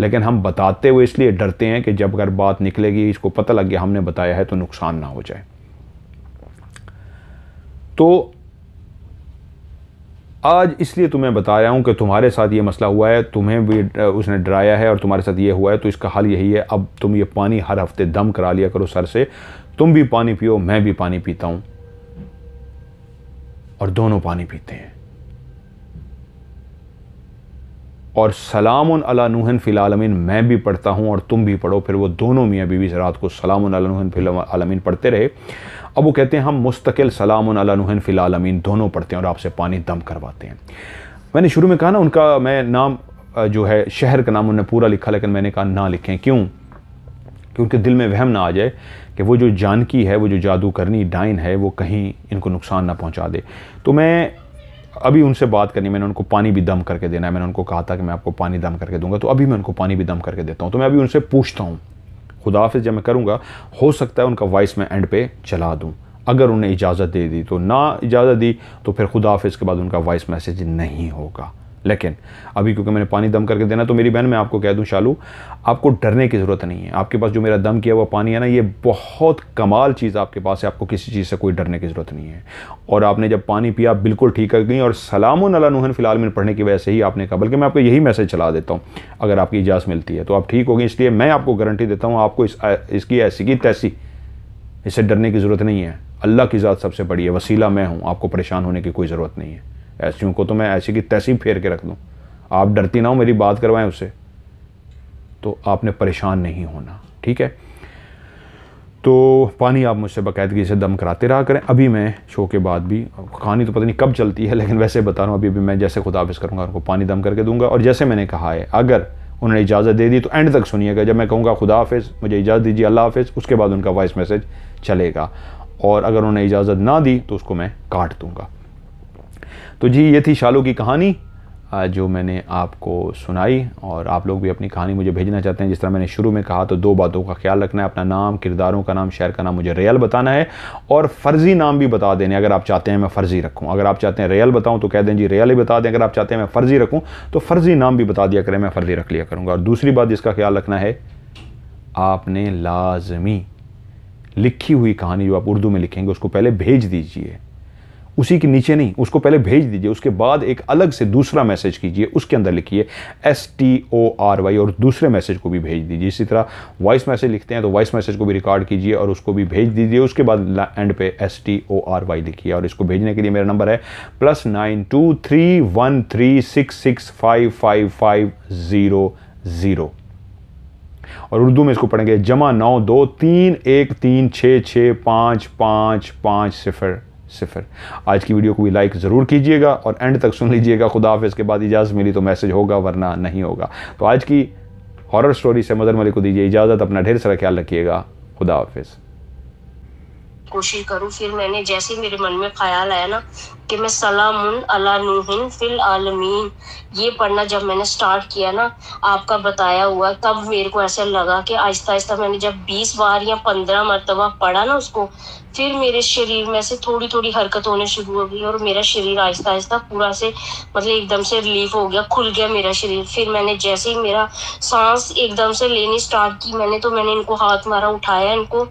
लेकिन हम बताते हुए इसलिए डरते हैं कि जब अगर बात निकलेगी इसको पता लग गया हमने बताया है तो नुकसान ना हो जाए तो आज इसलिए तुम्हें तो बता रहा हूं कि तुम्हारे साथ ये मसला हुआ है तुम्हें भी उसने डराया है और तुम्हारे साथ ये हुआ है तो इसका हल यही है अब तुम ये पानी हर हफ्ते दम करा लिया करो सर से तुम भी पानी पियो मैं भी पानी पीता हूं और दोनों पानी पीते हैं और सलाम अला नूहन फ़िलमिन मैं भी पढ़ता हूँ और तुम भी पढ़ो फिर वो दोनों मियाँ बीवी रात को सलाम नूहन फ़िलमिन पढ़ते रहे अब वो कहते हैं हम मुस्तकिल सलाम अला नूहन फ़िलमिन दोनों पढ़ते हैं और आपसे पानी दम करवाते हैं मैंने शुरू में कहा ना उनका मैं नाम जो है शहर का नाम उन्होंने पूरा लिखा लेकिन मैंने कहा ना लिखें क्यों कि उनके दिल में वहम ना आ जाए कि वो जो जानकी है वो जो जादू करनी डाइन है वो कहीं इनको नुकसान ना पहुंचा दे तो मैं अभी उनसे बात करनी मैंने उनको पानी भी दम करके देना है मैंने उनको कहा था कि मैं आपको पानी दम करके दूंगा तो अभी मैं उनको पानी भी दम करके देता हूँ तो मैं अभी उनसे पूछता हूँ खुदाफिज जब मैं करूँगा हो सकता है उनका वॉइस मैं एंड पे चला दूँ अगर उन्हें इजाज़त दे दी तो ना इजाज़त दी तो फिर खुदाफिज के बाद उनका वॉइस मैसेज नहीं होगा लेकिन अभी क्योंकि मैंने पानी दम करके देना तो मेरी बहन मैं आपको कह दूं शालू आपको डरने की ज़रूरत नहीं है आपके पास जो मेरा दम किया हुआ पानी है ना ये बहुत कमाल चीज़ आपके पास है आपको किसी चीज़ से कोई डरने की ज़रूरत नहीं है और आपने जब पानी पिया बिल्कुल ठीक कर गई और सलाम नलानुहन फ़िलहाल मैंने पढ़ने की वजह से ही आपने कहा बल्कि मैं आपको यही मैसेज चला देता हूँ अगर आपकी इजाज मिलती है तो आप ठीक हो इसलिए मैं आपको गारंटी देता हूँ आपको इसकी ऐसी की तैसी इससे डरने की ज़रूरत नहीं है अल्लाह की ज़ात सबसे बड़ी है वसीला मैं हूँ आपको परेशान होने की कोई ज़रूरत नहीं है ऐसी को तो मैं ऐसी की तैसी फेर के रख दूँ आप डरती ना हो मेरी बात करवाएं उससे तो आपने परेशान नहीं होना ठीक है तो पानी आप मुझसे बाकायदगी से दम कराते रहा करें अभी मैं शो के बाद भी कहानी तो पता नहीं कब चलती है लेकिन वैसे बता रहा हूँ अभी भी मैं जैसे खुदाफिस करूँगा उनको पानी दम करके दूंगा और जैसे मैंने कहा है अगर उन्होंने इजाज़त दे दी तो एंड तक सुनिएगा जब मैं कहूँगा खुदा हाफिज़ मुझे इजाज़त दीजिए अल्लाह हाफिज़ उसके बाद उनका वॉइस मैसेज चलेगा और अगर उन्होंने इजाज़त ना दी तो उसको मैं काट दूँगा तो जी ये थी शालों की कहानी जो मैंने आपको सुनाई और आप लोग भी अपनी कहानी मुझे भेजना चाहते हैं जिस तरह मैंने शुरू में कहा तो दो बातों का ख्याल रखना है अपना नाम किरदारों का नाम शहर का नाम मुझे रियल बताना है और फ़र्ज़ी नाम भी बता देने अगर आप चाहते हैं मैं फ़र्ज़ी रखूँ अगर आप चाहते हैं रियल बताऊँ तो कह दें जी रियल ही बता दें अगर आप चाहते हैं मैं फ़र्ज़ी रखूँ तो फ़र्ज़ी नाम भी बता दिया करें मैं फ़र्ज़ी रख लिया करूँगा और दूसरी बात जिसका ख्याल रखना है आपने लाजमी लिखी हुई कहानी जो आप उर्दू में लिखेंगे उसको पहले भेज दीजिए उसी के नीचे नहीं उसको पहले भेज दीजिए उसके बाद एक अलग से दूसरा मैसेज कीजिए उसके अंदर लिखिए S T O R Y और दूसरे मैसेज को भी भेज दीजिए इसी तरह वॉइस मैसेज लिखते हैं तो वॉइस मैसेज को भी रिकॉर्ड कीजिए और उसको भी भेज दीजिए उसके बाद एंड पे S T O R Y लिखिए और इसको भेजने के लिए मेरा नंबर है plus nine two three one three six six five five five zero zero और उर्दू में इसको पढ़ेंगे जमा नौ दो तीन एक तीन छः छः पाँच पाँच पाँच सिफर सिफर आज की वीडियो को भी लाइक ज़रूर कीजिएगा और एंड तक सुन लीजिएगा खुदा हाफ के बाद इजाज़त मिली तो मैसेज होगा वरना नहीं होगा तो आज की हॉरर स्टोरी से मदर मलिक को दीजिए इजाज़त अपना ढेर सारा ख्याल रखिएगा खुदा हाफिज़ कोशिश करूँ फिर मैंने जैसे मेरे मन में ख्याल आया ना कि मैं सलाम अला नूहिन फिल आलमीन ये पढ़ना जब मैंने स्टार्ट किया ना आपका बताया हुआ तब मेरे को ऐसा लगा कि आहिस्ता आहिस्ता मैंने जब बीस बार या पंद्रह मरतबा पढ़ा ना उसको फिर मेरे शरीर में से थोड़ी थोड़ी हरकत होने शुरू हो गई और मेरा शरीर आहिस्ता आहिस्ता पूरा से मतलब एकदम से रिलीफ हो गया खुल गया मेरा शरीर फिर मैंने जैसे ही मेरा सांस एकदम से लेनी स्टार्ट की मैंने तो मैंने इनको हाथ मारा उठाया इनको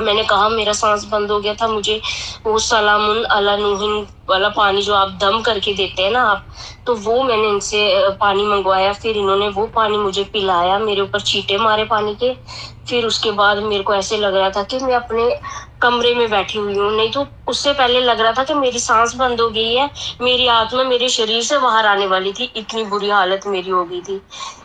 मैंने कहा मेरा सांस बंद हो गया था मुझे वो सलाम अला नूहिन वाला पानी जो आप दम करके देते हैं ना आप तो वो मैंने इनसे पानी मंगवाया फिर इन्होंने वो पानी मुझे पिलाया मेरे ऊपर छीटे मारे पानी के फिर उसके बाद मेरे को ऐसे लग रहा था कि मैं अपने कमरे में बैठी हुई हूँ नहीं तो उससे पहले लग रहा था कि मेरी सांस बंद हो गई है मेरी आत्मा मेरे शरीर से बाहर आने वाली थी इतनी बुरी हालत मेरी हो गई थी